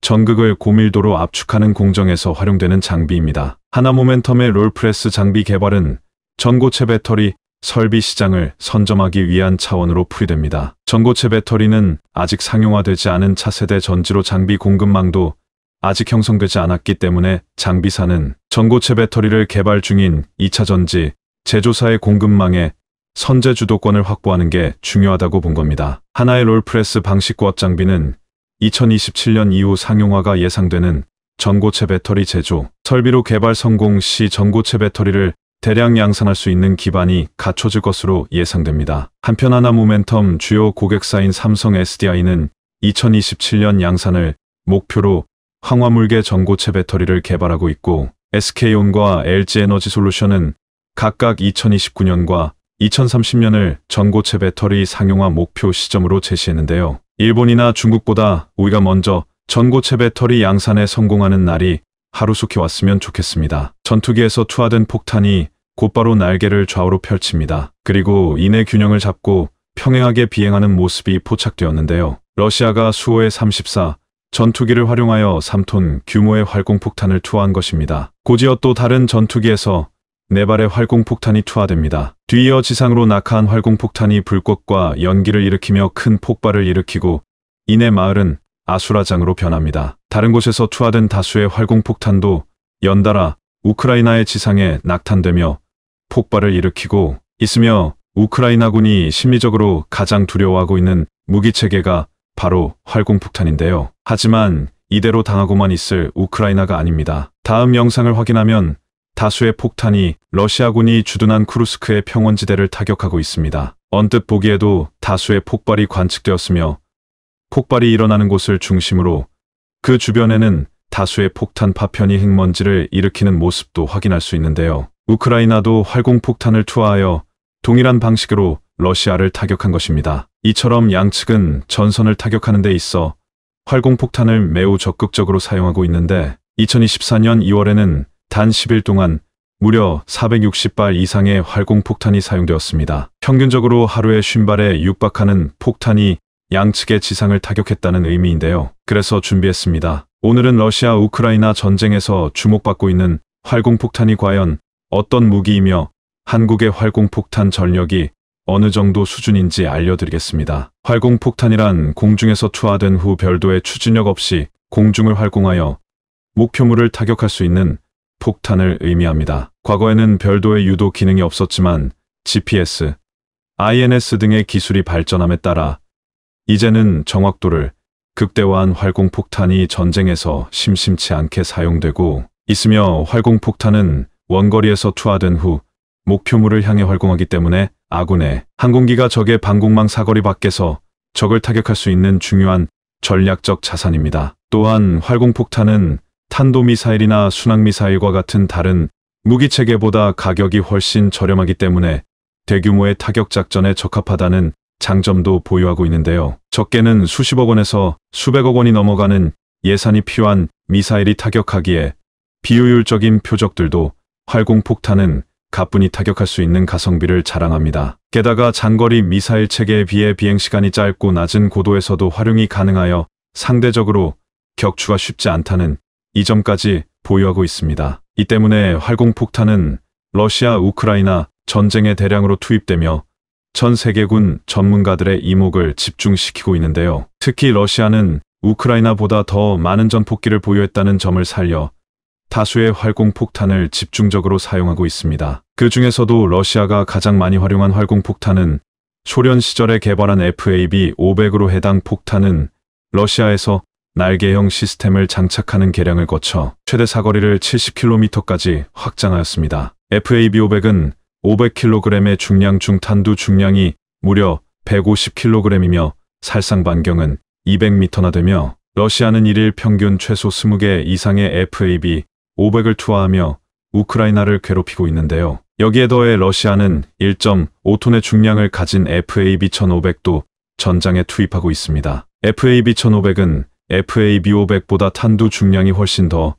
전극을 고밀도로 압축하는 공정에서 활용되는 장비입니다. 하나 모멘텀의 롤프레스 장비 개발은 전고체 배터리 설비 시장을 선점하기 위한 차원으로 풀이됩니다. 전고체 배터리는 아직 상용화되지 않은 차세대 전지로 장비 공급망도 아직 형성되지 않았기 때문에 장비사는 전고체 배터리를 개발 중인 2차 전지 제조사의 공급망에 선제 주도권을 확보하는 게 중요하다고 본 겁니다. 하나의 롤프레스 방식과 장비는 2027년 이후 상용화가 예상되는 전고체 배터리 제조, 설비로 개발 성공 시 전고체 배터리를 대량 양산할 수 있는 기반이 갖춰질 것으로 예상됩니다. 한편 하나 모멘텀 주요 고객사인 삼성 SDI는 2027년 양산을 목표로 황화물계 전고체 배터리를 개발하고 있고 SK온과 LG에너지 솔루션은 각각 2029년과 2030년을 전고체 배터리 상용화 목표 시점으로 제시했는데요. 일본이나 중국보다 우리가 먼저 전고체 배터리 양산에 성공하는 날이 하루속히 왔으면 좋겠습니다. 전투기에서 투하된 폭탄이 곧바로 날개를 좌우로 펼칩니다. 그리고 인의 균형을 잡고 평행하게 비행하는 모습이 포착되었는데요. 러시아가 수호의 34, 전투기를 활용하여 3톤 규모의 활공폭탄을 투하한 것입니다. 고지어 또 다른 전투기에서 4발의 활공폭탄이 투하됩니다. 뒤이어 지상으로 낙하한 활공폭탄이 불꽃과 연기를 일으키며 큰 폭발을 일으키고 이내 마을은 아수라장으로 변합니다. 다른 곳에서 투하된 다수의 활공폭탄도 연달아 우크라이나의 지상에 낙탄되며 폭발을 일으키고 있으며 우크라이나군이 심리적으로 가장 두려워하고 있는 무기체계가 바로 활공폭탄인데요. 하지만 이대로 당하고만 있을 우크라이나가 아닙니다. 다음 영상을 확인하면 다수의 폭탄이 러시아군이 주둔한 크루스크의 평원지대를 타격하고 있습니다. 언뜻 보기에도 다수의 폭발이 관측되었으며 폭발이 일어나는 곳을 중심으로 그 주변에는 다수의 폭탄 파편이 흙먼지를 일으키는 모습도 확인할 수 있는데요. 우크라이나도 활공폭탄을 투하하여 동일한 방식으로 러시아를 타격한 것입니다. 이처럼 양측은 전선을 타격하는 데 있어 활공폭탄을 매우 적극적으로 사용하고 있는데 2024년 2월에는 단 10일 동안 무려 460발 이상의 활공폭탄이 사용되었습니다. 평균적으로 하루에 50발에 육박하는 폭탄이 양측의 지상을 타격했다는 의미인데요. 그래서 준비했습니다. 오늘은 러시아 우크라이나 전쟁에서 주목받고 있는 활공폭탄이 과연 어떤 무기이며 한국의 활공폭탄 전력이 어느 정도 수준인지 알려드리겠습니다. 활공폭탄이란 공중에서 투하된 후 별도의 추진력 없이 공중을 활공하여 목표물을 타격할 수 있는 폭탄을 의미합니다. 과거에는 별도의 유도 기능이 없었지만 GPS, INS 등의 기술이 발전함에 따라 이제는 정확도를 극대화한 활공폭탄이 전쟁에서 심심치 않게 사용되고 있으며 활공폭탄은 원거리에서 투하된 후 목표물을 향해 활공하기 때문에 아군의 항공기가 적의 방공망 사거리 밖에서 적을 타격할 수 있는 중요한 전략적 자산입니다. 또한 활공폭탄은 탄도미사일이나 순항미사일과 같은 다른 무기체계보다 가격이 훨씬 저렴하기 때문에 대규모의 타격작전에 적합하다는 장점도 보유하고 있는데요. 적게는 수십억 원에서 수백억 원이 넘어가는 예산이 필요한 미사일이 타격하기에 비효율적인 표적들도 활공폭탄은 가뿐히 타격할 수 있는 가성비를 자랑합니다. 게다가 장거리 미사일 체계에 비해 비행시간이 짧고 낮은 고도에서도 활용이 가능하여 상대적으로 격추가 쉽지 않다는 이 점까지 보유하고 있습니다. 이 때문에 활공폭탄은 러시아 우크라이나 전쟁에 대량으로 투입되며 전 세계군 전문가들의 이목을 집중시키고 있는데요. 특히 러시아는 우크라이나보다 더 많은 전폭기를 보유했다는 점을 살려 다수의 활공폭탄을 집중적으로 사용하고 있습니다. 그 중에서도 러시아가 가장 많이 활용한 활공폭탄은 소련 시절에 개발한 FAB-500으로 해당 폭탄은 러시아에서 날개형 시스템을 장착하는 개량을 거쳐 최대 사거리를 70km까지 확장하였습니다. FAB-500은 500kg의 중량 중 탄두 중량이 무려 150kg이며 살상 반경은 200m나 되며 러시아는 1일 평균 최소 20개 이상의 FAB 500을 투하하며 우크라이나를 괴롭히고 있는데요. 여기에 더해 러시아는 1.5톤의 중량을 가진 FAB 1500도 전장에 투입하고 있습니다. FAB 1500은 FAB 500보다 탄두 중량이 훨씬 더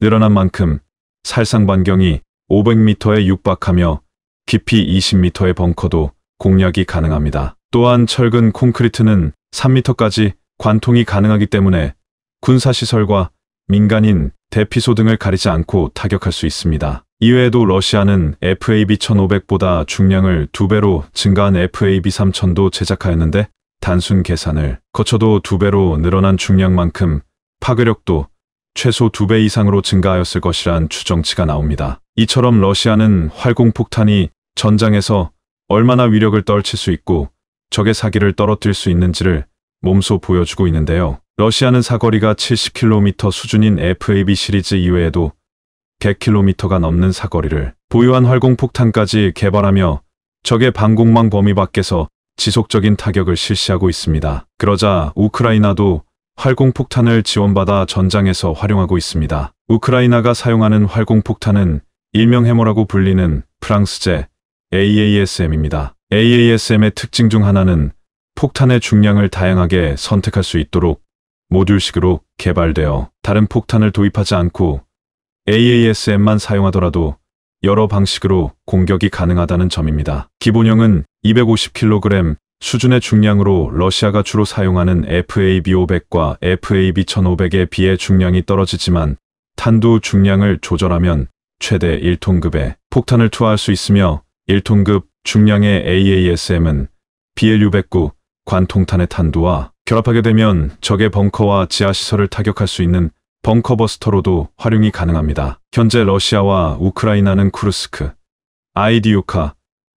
늘어난 만큼 살상 반경이 500m에 육박하며 깊이 20m의 벙커도 공략이 가능합니다. 또한 철근 콘크리트는 3m까지 관통이 가능하기 때문에 군사시설과 민간인, 대피소 등을 가리지 않고 타격할 수 있습니다. 이외에도 러시아는 FAB-1500보다 중량을 두배로 증가한 FAB-3000도 제작하였는데 단순 계산을 거쳐도 두배로 늘어난 중량만큼 파괴력도 최소 두 배 이상으로 증가하였을 것이란 추정치가 나옵니다. 이처럼 러시아는 활공폭탄이 전장에서 얼마나 위력을 떨칠 수 있고 적의 사기를 떨어뜨릴 수 있는지를 몸소 보여주고 있는데요. 러시아는 사거리가 70km 수준인 FAB 시리즈 이외에도 100km가 넘는 사거리를 보유한 활공폭탄까지 개발하며 적의 방공망 범위 밖에서 지속적인 타격을 실시하고 있습니다. 그러자 우크라이나도 활공폭탄을 지원받아 전장에서 활용하고 있습니다. 우크라이나가 사용하는 활공폭탄은 일명 해머라고 불리는 프랑스제 AASM입니다. AASM의 특징 중 하나는 폭탄의 중량을 다양하게 선택할 수 있도록 모듈식으로 개발되어 다른 폭탄을 도입하지 않고 AASM만 사용하더라도 여러 방식으로 공격이 가능하다는 점입니다. 기본형은 250kg 수준의 중량으로 러시아가 주로 사용하는 FAB500과 FAB1500에 비해 중량이 떨어지지만 탄두 중량을 조절하면 최대 1톤급의 폭탄을 투하할 수 있으며 1톤급 중량의 AASM은 BL609, 관통탄의 탄두와 결합하게 되면 적의 벙커와 지하시설을 타격할 수 있는 벙커버스터로도 활용이 가능합니다. 현재 러시아와 우크라이나는 쿠르스크, 아이디우카,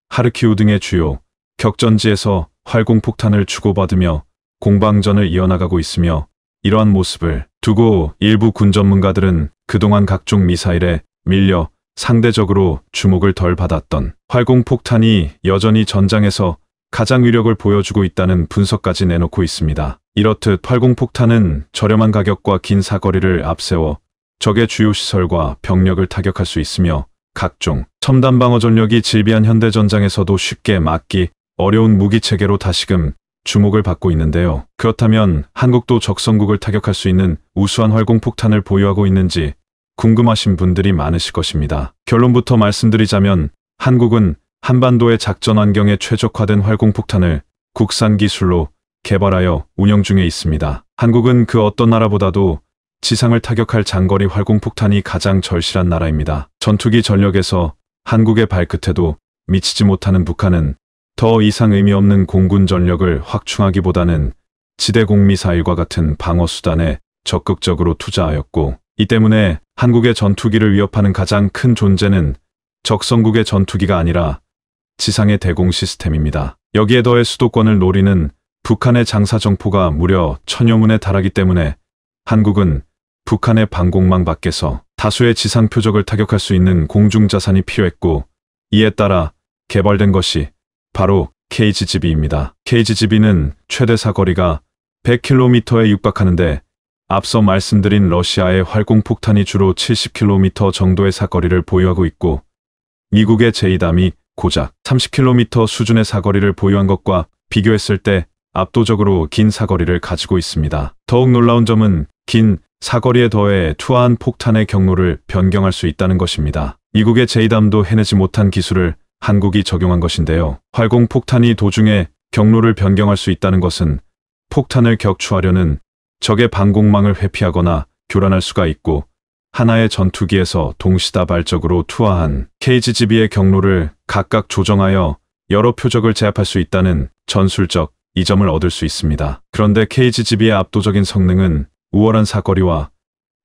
하르키우 등의 주요 격전지에서 활공폭탄을 주고받으며 공방전을 이어나가고 있으며 이러한 모습을 두고 일부 군 전문가들은 그동안 각종 미사일에 밀려 상대적으로 주목을 덜 받았던 활공폭탄이 여전히 전장에서 가장 위력을 보여주고 있다는 분석까지 내놓고 있습니다. 이렇듯 팔공폭탄은 저렴한 가격과 긴 사거리를 앞세워 적의 주요 시설과 병력을 타격할 수 있으며 각종 첨단 방어 전력이 질비한 현대 전장에서도 쉽게 막기 어려운 무기체계로 다시금 주목을 받고 있는데요. 그렇다면 한국도 적성국을 타격할 수 있는 우수한 활공폭탄을 보유하고 있는지 궁금하신 분들이 많으실 것입니다. 결론부터 말씀드리자면 한국은 한반도의 작전 환경에 최적화된 활공폭탄을 국산 기술로 개발하여 운영 중에 있습니다. 한국은 그 어떤 나라보다도 지상을 타격할 장거리 활공폭탄이 가장 절실한 나라입니다. 전투기 전력에서 한국의 발끝에도 미치지 못하는 북한은 더 이상 의미 없는 공군 전력을 확충하기보다는 지대공 미사일과 같은 방어 수단에 적극적으로 투자하였고 이 때문에 한국의 전투기를 위협하는 가장 큰 존재는 적성국의 전투기가 아니라 지상의 대공 시스템입니다. 여기에 더해 수도권을 노리는 북한의 장사 정포가 무려 천여문에 달하기 때문에 한국은 북한의 방공망 밖에서 다수의 지상 표적을 타격할 수 있는 공중자산이 필요했고 이에 따라 개발된 것이 바로 KGGB입니다. KGGB는 최대 사거리가 100km에 육박하는데 앞서 말씀드린 러시아의 활공폭탄이 주로 70km 정도의 사거리를 보유하고 있고 미국의 제이담이 고작 30km 수준의 사거리를 보유한 것과 비교했을 때 압도적으로 긴 사거리를 가지고 있습니다. 더욱 놀라운 점은 긴 사거리에 더해 투하한 폭탄의 경로를 변경할 수 있다는 것입니다. 미국의 제이담도 해내지 못한 기술을 한국이 적용한 것인데요. 활공 폭탄이 도중에 경로를 변경할 수 있다는 것은 폭탄을 격추하려는 적의 방공망을 회피하거나 교란할 수가 있고 하나의 전투기에서 동시다발적으로 투하한 KGGB의 경로를 각각 조정하여 여러 표적을 제압할 수 있다는 전술적 이점을 얻을 수 있습니다. 그런데 KGGB의 압도적인 성능은 우월한 사거리와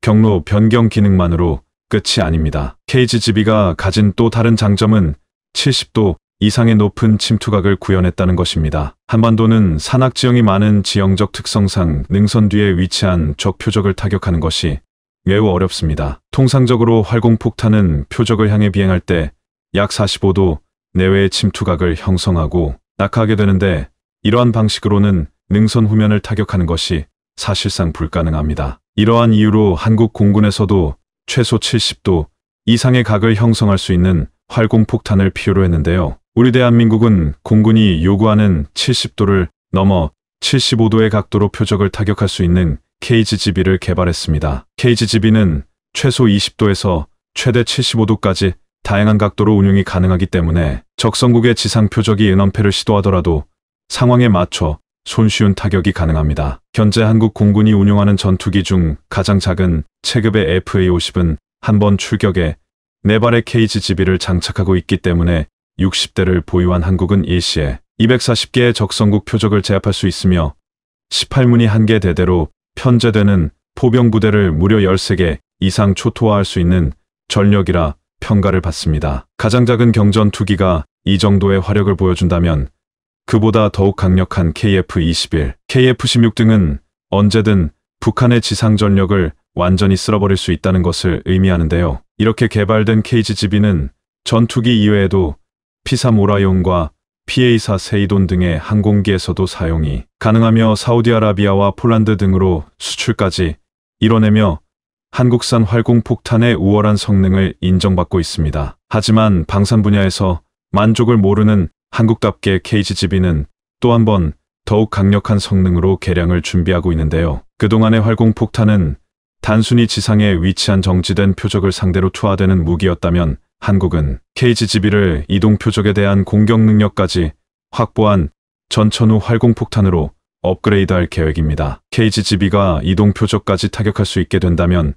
경로 변경 기능만으로 끝이 아닙니다. KGGB가 가진 또 다른 장점은 70도 이상의 높은 침투각을 구현했다는 것입니다. 한반도는 산악 지형이 많은 지형적 특성상 능선 뒤에 위치한 적 표적을 타격하는 것이 매우 어렵습니다. 통상적으로 활공폭탄은 표적을 향해 비행할 때 약 45도 내외의 침투각을 형성하고 낙하하게 되는데 이러한 방식으로는 능선 후면을 타격하는 것이 사실상 불가능합니다. 이러한 이유로 한국 공군에서도 최소 70도 이상의 각을 형성할 수 있는 활공폭탄을 필요로 했는데요. 우리 대한민국은 공군이 요구하는 70도를 넘어 75도의 각도로 표적을 타격할 수 있는 KGGB를 개발했습니다. KGGB는 최소 20도에서 최대 75도까지 다양한 각도로 운용이 가능하기 때문에 적성국의 지상 표적이 은원패를 시도하더라도 상황에 맞춰 손쉬운 타격이 가능합니다. 현재 한국 공군이 운용하는 전투기 중 가장 작은 체급의 FA-50은 한 번 출격에 네발의 KGGB를 장착하고 있기 때문에 60대를 보유한 한국은 일시에 240개의 적성국 표적을 제압할 수 있으며 18문이 한개 대대로 편제되는 포병부대를 무려 13개 이상 초토화할 수 있는 전력이라 평가를 받습니다. 가장 작은 경전 투기가 이 정도의 화력을 보여준다면 그보다 더욱 강력한 KF-21, KF-16 등은 언제든 북한의 지상 전력을 완전히 쓸어버릴 수 있다는 것을 의미하는데요. 이렇게 개발된 KGGB는 전투기 이외에도 피3 5라용과 PA사 세이돈 등의 항공기에서도 사용이 가능하며 사우디아라비아와 폴란드 등으로 수출까지 이뤄내며 한국산 활공폭탄의 우월한 성능을 인정받고 있습니다. 하지만 방산 분야에서 만족을 모르는 한국답게 KGGB는 또 한 번 더욱 강력한 성능으로 개량을 준비하고 있는데요. 그동안의 활공폭탄은 단순히 지상에 위치한 정지된 표적을 상대로 투하되는 무기였다면 한국은 KGGB를 이동 표적에 대한 공격 능력까지 확보한 전천후 활공폭탄으로 업그레이드할 계획입니다. KGGB가 이동 표적까지 타격할 수 있게 된다면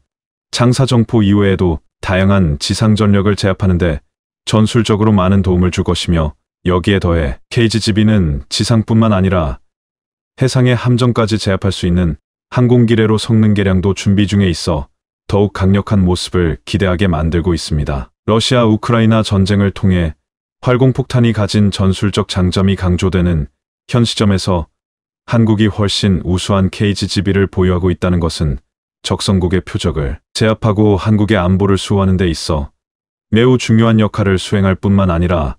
장사정포 이외에도 다양한 지상 전력을 제압하는 데 전술적으로 많은 도움을 줄 것이며 여기에 더해 KGGB는 지상뿐만 아니라 해상의 함정까지 제압할 수 있는 항공기뢰로 성능 개량도 준비 중에 있어 더욱 강력한 모습을 기대하게 만들고 있습니다. 러시아 우크라이나 전쟁을 통해 활공폭탄이 가진 전술적 장점이 강조되는 현 시점에서 한국이 훨씬 우수한 KGGB를 보유하고 있다는 것은 적성국의 표적을 제압하고 한국의 안보를 수호하는 데 있어 매우 중요한 역할을 수행할 뿐만 아니라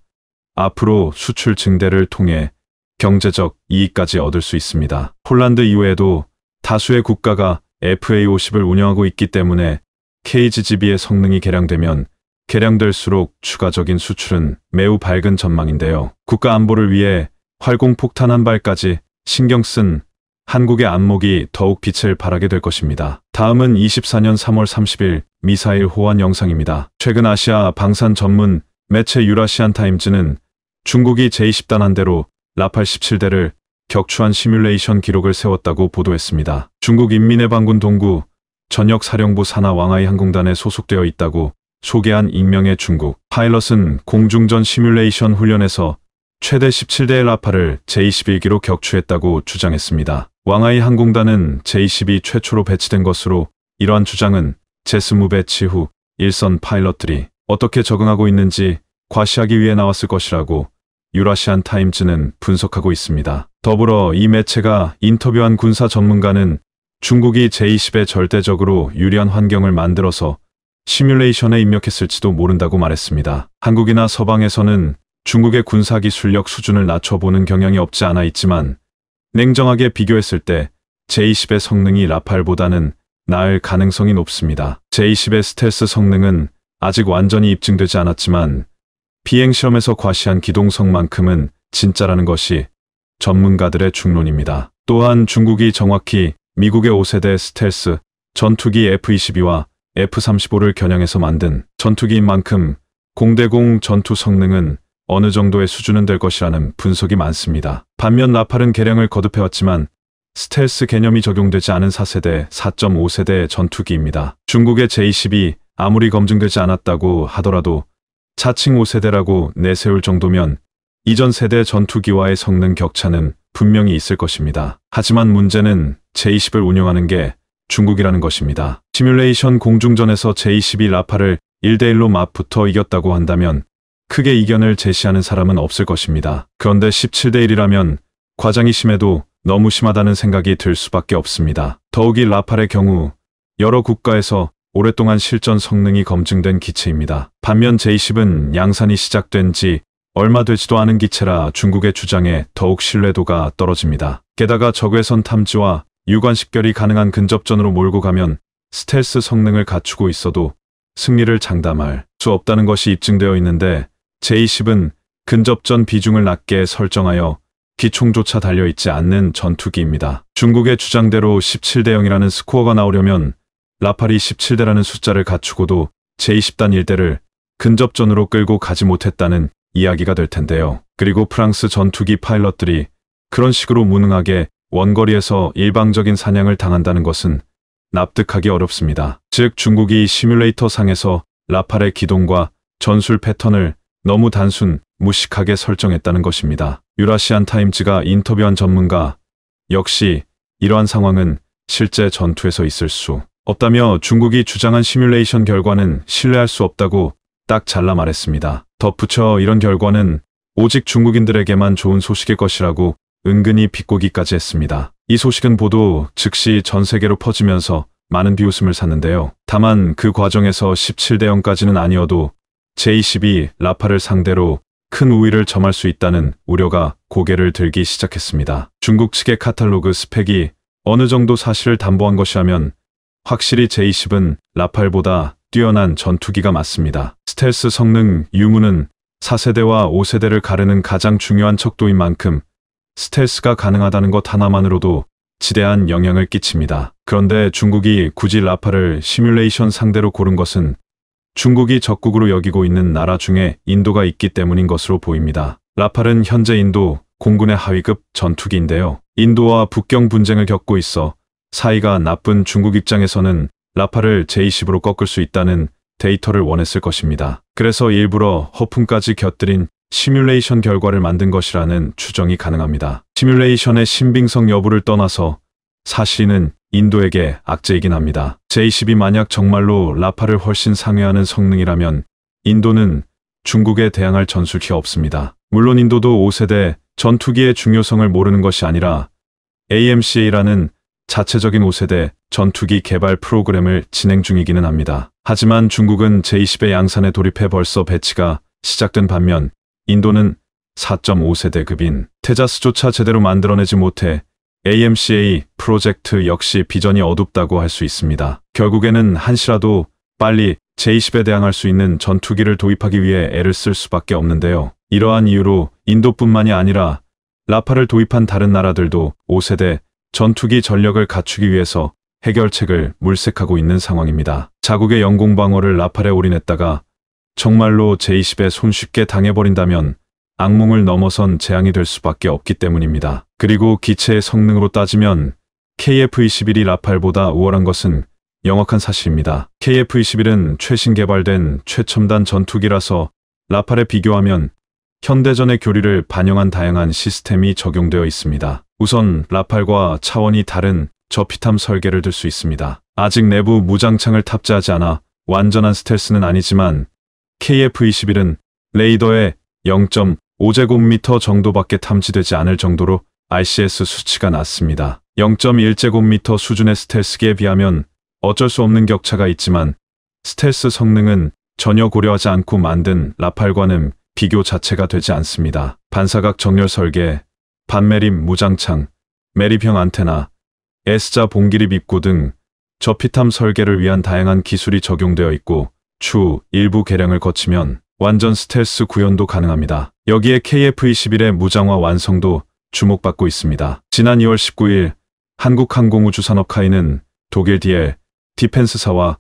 앞으로 수출 증대를 통해 경제적 이익까지 얻을 수 있습니다. 폴란드 이외에도 다수의 국가가 FA50을 운영하고 있기 때문에 KGGB의 성능이 개량되면 개량될수록 추가적인 수출은 매우 밝은 전망인데요. 국가 안보를 위해 활공폭탄 한 발까지 신경 쓴 한국의 안목이 더욱 빛을 발하게 될 것입니다. 다음은 24년 3월 30일 미사일 호환 영상입니다. 최근 아시아 방산 전문 매체 유라시안 타임즈는 중국이 제20단 한대로 라팔 17대를 격추한 시뮬레이션 기록을 세웠다고 보도했습니다. 중국 인민해방군 동구 전역 사령부 산하 왕하이 항공단에 소속되어 있다고 소개한 익명의 중국 파일럿은 공중전 시뮬레이션 훈련에서 최대 17대 라파를 제21기로 격추했다고 주장했습니다. 왕하이 항공단은 제22 최초로 배치된 것으로 이러한 주장은 제스무 배치 후 일선 파일럿들이 어떻게 적응하고 있는지 과시하기 위해 나왔을 것이라고 유라시안 타임즈는 분석하고 있습니다. 더불어 이 매체가 인터뷰한 군사 전문가는 중국이 제20에 절대적으로 유리한 환경을 만들어서 시뮬레이션에 입력했을지도 모른다고 말했습니다. 한국이나 서방에서는 중국의 군사기술력 수준을 낮춰보는 경향이 없지 않아 있지만 냉정하게 비교했을 때 제20의 성능이 라팔보다는 나을 가능성이 높습니다. j 1 0의 스텔스 성능은 아직 완전히 입증되지 않았지만 비행시험에서 과시한 기동성만큼은 진짜라는 것이 전문가들의 중론입니다. 또한 중국이 정확히 미국의 5세대 스텔스 전투기 F-22와 F-35를 겨냥해서 만든 전투기인 만큼 공대공 전투 성능은 어느 정도의 수준은 될 것이라는 분석이 많습니다. 반면 나팔은 개량을 거듭해왔지만 스텔스 개념이 적용되지 않은 4세대, 4 5세대 전투기입니다. 중국의 J-12 아무리 검증되지 않았다고 하더라도 차칭 5세대라고 내세울 정도면 이전 세대 전투기와의 성능 격차는 분명히 있을 것입니다. 하지만 문제는 제20을 운영하는 게 중국이라는 것입니다. 시뮬레이션 공중전에서 제22 라파를 1대1로 맞붙어 이겼다고 한다면 크게 이견을 제시하는 사람은 없을 것입니다. 그런데 17대1이라면 과장이 심해도 너무 심하다는 생각이 들 수밖에 없습니다. 더욱이 라팔의 경우 여러 국가에서 오랫동안 실전 성능이 검증된 기체입니다. 반면 J10은 양산이 시작된 지 얼마 되지도 않은 기체라 중국의 주장에 더욱 신뢰도가 떨어집니다. 게다가 적외선 탐지와 유관식별이 가능한 근접전으로 몰고 가면 스텔스 성능을 갖추고 있어도 승리를 장담할 수 없다는 것이 입증되어 있는데 J10은 근접전 비중을 낮게 설정하여 기총조차 달려있지 않는 전투기입니다. 중국의 주장대로 17대 0이라는 스코어가 나오려면 라팔이 17대라는 숫자를 갖추고도 제20단 일대를 근접전으로 끌고 가지 못했다는 이야기가 될 텐데요. 그리고 프랑스 전투기 파일럿들이 그런 식으로 무능하게 원거리에서 일방적인 사냥을 당한다는 것은 납득하기 어렵습니다. 즉 중국이 시뮬레이터 상에서 라팔의 기동과 전술 패턴을 너무 단순, 무식하게 설정했다는 것입니다. 유라시안 타임즈가 인터뷰한 전문가 역시 이러한 상황은 실제 전투에서 있을 수 없다며 중국이 주장한 시뮬레이션 결과는 신뢰할 수 없다고 딱 잘라 말했습니다. 덧붙여 이런 결과는 오직 중국인들에게만 좋은 소식일 것이라고 은근히 비꼬기까지 했습니다. 이 소식은 보도 즉시 전 세계로 퍼지면서 많은 비웃음을 샀는데요. 다만 그 과정에서 17대0까지는 아니어도 제22 라파를 상대로 큰 우위를 점할 수 있다는 우려가 고개를 들기 시작했습니다. 중국 측의 카탈로그 스펙이 어느 정도 사실을 담보한 것이라면 확실히 제20은 라팔보다 뛰어난 전투기가 맞습니다. 스텔스 성능 유무는 4세대와 5세대를 가르는 가장 중요한 척도인 만큼 스텔스가 가능하다는 것 하나만으로도 지대한 영향을 끼칩니다. 그런데 중국이 굳이 라팔을 시뮬레이션 상대로 고른 것은 중국이 적국으로 여기고 있는 나라 중에 인도가 있기 때문인 것으로 보입니다. 라팔은 현재 인도 공군의 하위급 전투기인데요. 인도와 북경 분쟁을 겪고 있어 사이가 나쁜 중국 입장에서는 라파를 J10으로 꺾을 수 있다는 데이터를 원했을 것입니다. 그래서 일부러 허풍까지 곁들인 시뮬레이션 결과를 만든 것이라는 추정이 가능합니다. 시뮬레이션의 신빙성 여부를 떠나서 사실은 인도에게 악재이긴 합니다. J10이 만약 정말로 라파를 훨씬 상회하는 성능이라면 인도는 중국에 대항할 전술이 없습니다. 물론 인도도 5세대 전투기의 중요성을 모르는 것이 아니라 AMCA라는 자체적인 5세대 전투기 개발 프로그램을 진행 중이기는 합니다. 하지만 중국은 제20의 양산에 돌입해 벌써 배치가 시작된 반면 인도는 4.5세대급인 테자스조차 제대로 만들어내지 못해 AMCA 프로젝트 역시 비전이 어둡다고 할 수 있습니다. 결국에는 한시라도 빨리 제20에 대항할 수 있는 전투기를 도입하기 위해 애를 쓸 수밖에 없는데요. 이러한 이유로 인도뿐만이 아니라 라파를 도입한 다른 나라들도 5세대 전투기 전력을 갖추기 위해서 해결책을 물색하고 있는 상황입니다. 자국의 영공방어를 라팔에 올인했다가 정말로 제20에 손쉽게 당해버린다면 악몽을 넘어선 재앙이 될 수밖에 없기 때문입니다. 그리고 기체의 성능으로 따지면 KF-21이 라팔보다 우월한 것은 명확한 사실입니다. KF-21은 최신 개발된 최첨단 전투기라서 라팔에 비교하면 현대전의 교리를 반영한 다양한 시스템이 적용되어 있습니다. 우선 라팔과 차원이 다른 저피탐 설계를 들 수 있습니다. 아직 내부 무장창을 탑재하지 않아 완전한 스텔스는 아니지만 KF-21은 레이더에 0.5제곱미터 정도밖에 탐지되지 않을 정도로 RCS 수치가 낮습니다. 0.1제곱미터 수준의 스텔스기에 비하면 어쩔 수 없는 격차가 있지만 스텔스 성능은 전혀 고려하지 않고 만든 라팔과는 비교 자체가 되지 않습니다. 반사각 정렬 설계, 반메림 무장창, 메리병 안테나, S자 봉기립 입구 등 저피탐 설계를 위한 다양한 기술이 적용되어 있고 추후 일부 개량을 거치면 완전 스텔스 구현도 가능합니다. 여기에 KF-21의 무장화 완성도 주목받고 있습니다. 지난 2월 19일 한국항공우주산업카이는 독일 DL 디펜스사와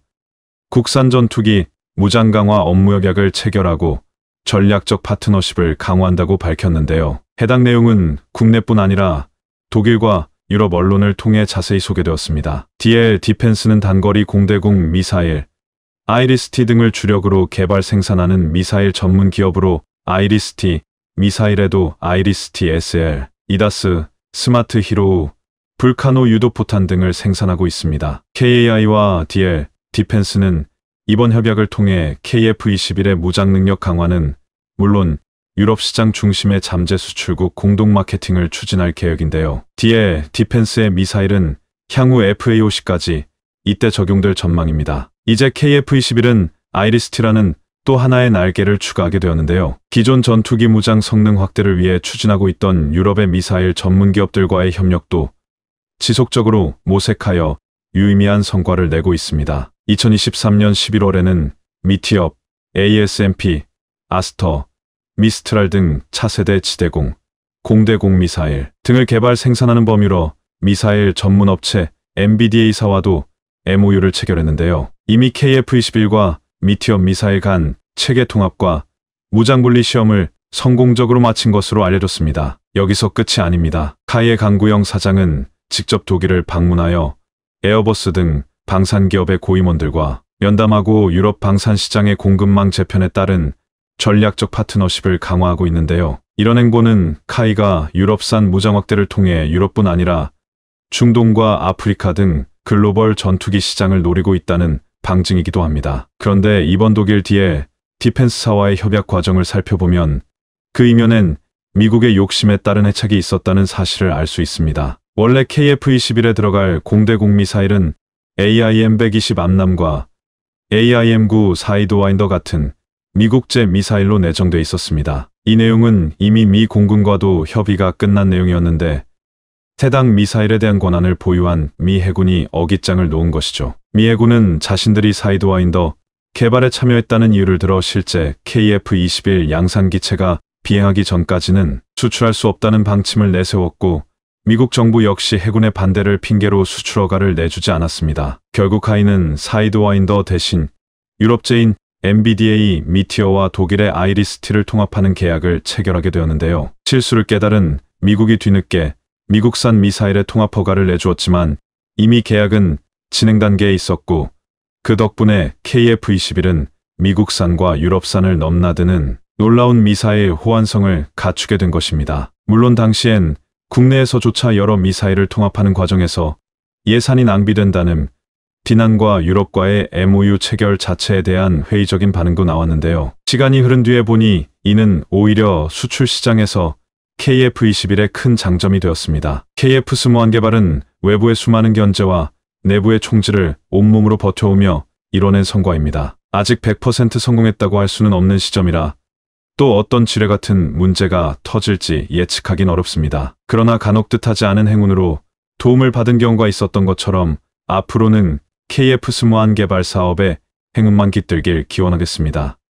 국산 전투기 무장 강화 업무 협약을 체결하고 전략적 파트너십을 강화한다고 밝혔는데요. 해당 내용은 국내뿐 아니라 독일과 유럽 언론을 통해 자세히 소개되었습니다. DL 디펜스는 단거리 공대공 미사일, 아이리스티 등을 주력으로 개발 생산하는 미사일 전문 기업으로 아이리스티, 미사일에도 아이리스티 SL, 이다스, 스마트 히로우, 불카노 유도포탄 등을 생산하고 있습니다. KAI와 DL, 디펜스는 이번 협약을 통해 KF-21의 무장 능력 강화는 물론 유럽 시장 중심의 잠재 수출국 공동 마케팅을 추진할 계획인데요. 뒤에 디펜스의 미사일은 향후 FAOC까지 이때 적용될 전망입니다. 이제 KF-21은 아이리스트라는 또 하나의 날개를 추가하게 되었는데요. 기존 전투기 무장 성능 확대를 위해 추진하고 있던 유럽의 미사일 전문 기업들과의 협력도 지속적으로 모색하여 유의미한 성과를 내고 있습니다. 2023년 11월에는 미티업, ASMP, 아스터, 미스트랄 등 차세대 지대공, 공대공 미사일 등을 개발 생산하는 범위로 미사일 전문 업체 MBDA사와도 MOU를 체결했는데요. 이미 KF-21과 미티업 미사일 간 체계 통합과 무장분리 시험을 성공적으로 마친 것으로 알려졌습니다. 여기서 끝이 아닙니다. 카이의 강구영 사장은 직접 독일을 방문하여 에어버스 등 방산기업의 고임원들과 면담하고 유럽 방산시장의 공급망 재편에 따른 전략적 파트너십을 강화하고 있는데요. 이런 행보는 카이가 유럽산 무장 확대를 통해 유럽뿐 아니라 중동과 아프리카 등 글로벌 전투기 시장을 노리고 있다는 방증이기도 합니다. 그런데 이번 독일 뒤에 디펜스사와의 협약 과정을 살펴보면 그 이면엔 미국의 욕심에 따른 해착이 있었다는 사실을 알 수 있습니다. 원래 KF-21에 들어갈 공대공 미사일은 AIM-120 암남과 AIM-9 사이드와인더 같은 미국제 미사일로 내정돼 있었습니다. 이 내용은 이미 미 공군과도 협의가 끝난 내용이었는데 해당 미사일에 대한 권한을 보유한 미 해군이 어깃장을 놓은 것이죠. 미 해군은 자신들이 사이드와인더 개발에 참여했다는 이유를 들어 실제 KF-21 양산기체가 비행하기 전까지는 추출할수 없다는 방침을 내세웠고 미국 정부 역시 해군의 반대를 핑계로 수출 허가를 내주지 않았습니다. 결국 하이는 사이드와인더 대신 유럽제인 MBDA 미티어와 독일의 아이리스티를 통합하는 계약을 체결하게 되었는데요. 실수를 깨달은 미국이 뒤늦게 미국산 미사일의 통합 허가를 내주었지만 이미 계약은 진행 단계에 있었고 그 덕분에 KF-21은 미국산과 유럽산을 넘나드는 놀라운 미사일 호환성을 갖추게 된 것입니다. 물론 당시엔 국내에서조차 여러 미사일을 통합하는 과정에서 예산이 낭비된다는 비난과 유럽과의 MOU 체결 자체에 대한 회의적인 반응도 나왔는데요. 시간이 흐른 뒤에 보니 이는 오히려 수출 시장에서 KF-21의 큰 장점이 되었습니다. KF 스무한 개발은 외부의 수많은 견제와 내부의 총질을 온몸으로 버텨오며 이뤄낸 성과입니다. 아직 100% 성공했다고 할 수는 없는 시점이라 또 어떤 지뢰 같은 문제가 터질지 예측하긴 어렵습니다. 그러나 간혹 뜻하지 않은 행운으로 도움을 받은 경우가 있었던 것처럼 앞으로는 KF 스무한 개발 사업에 행운만 깃들길 기원하겠습니다.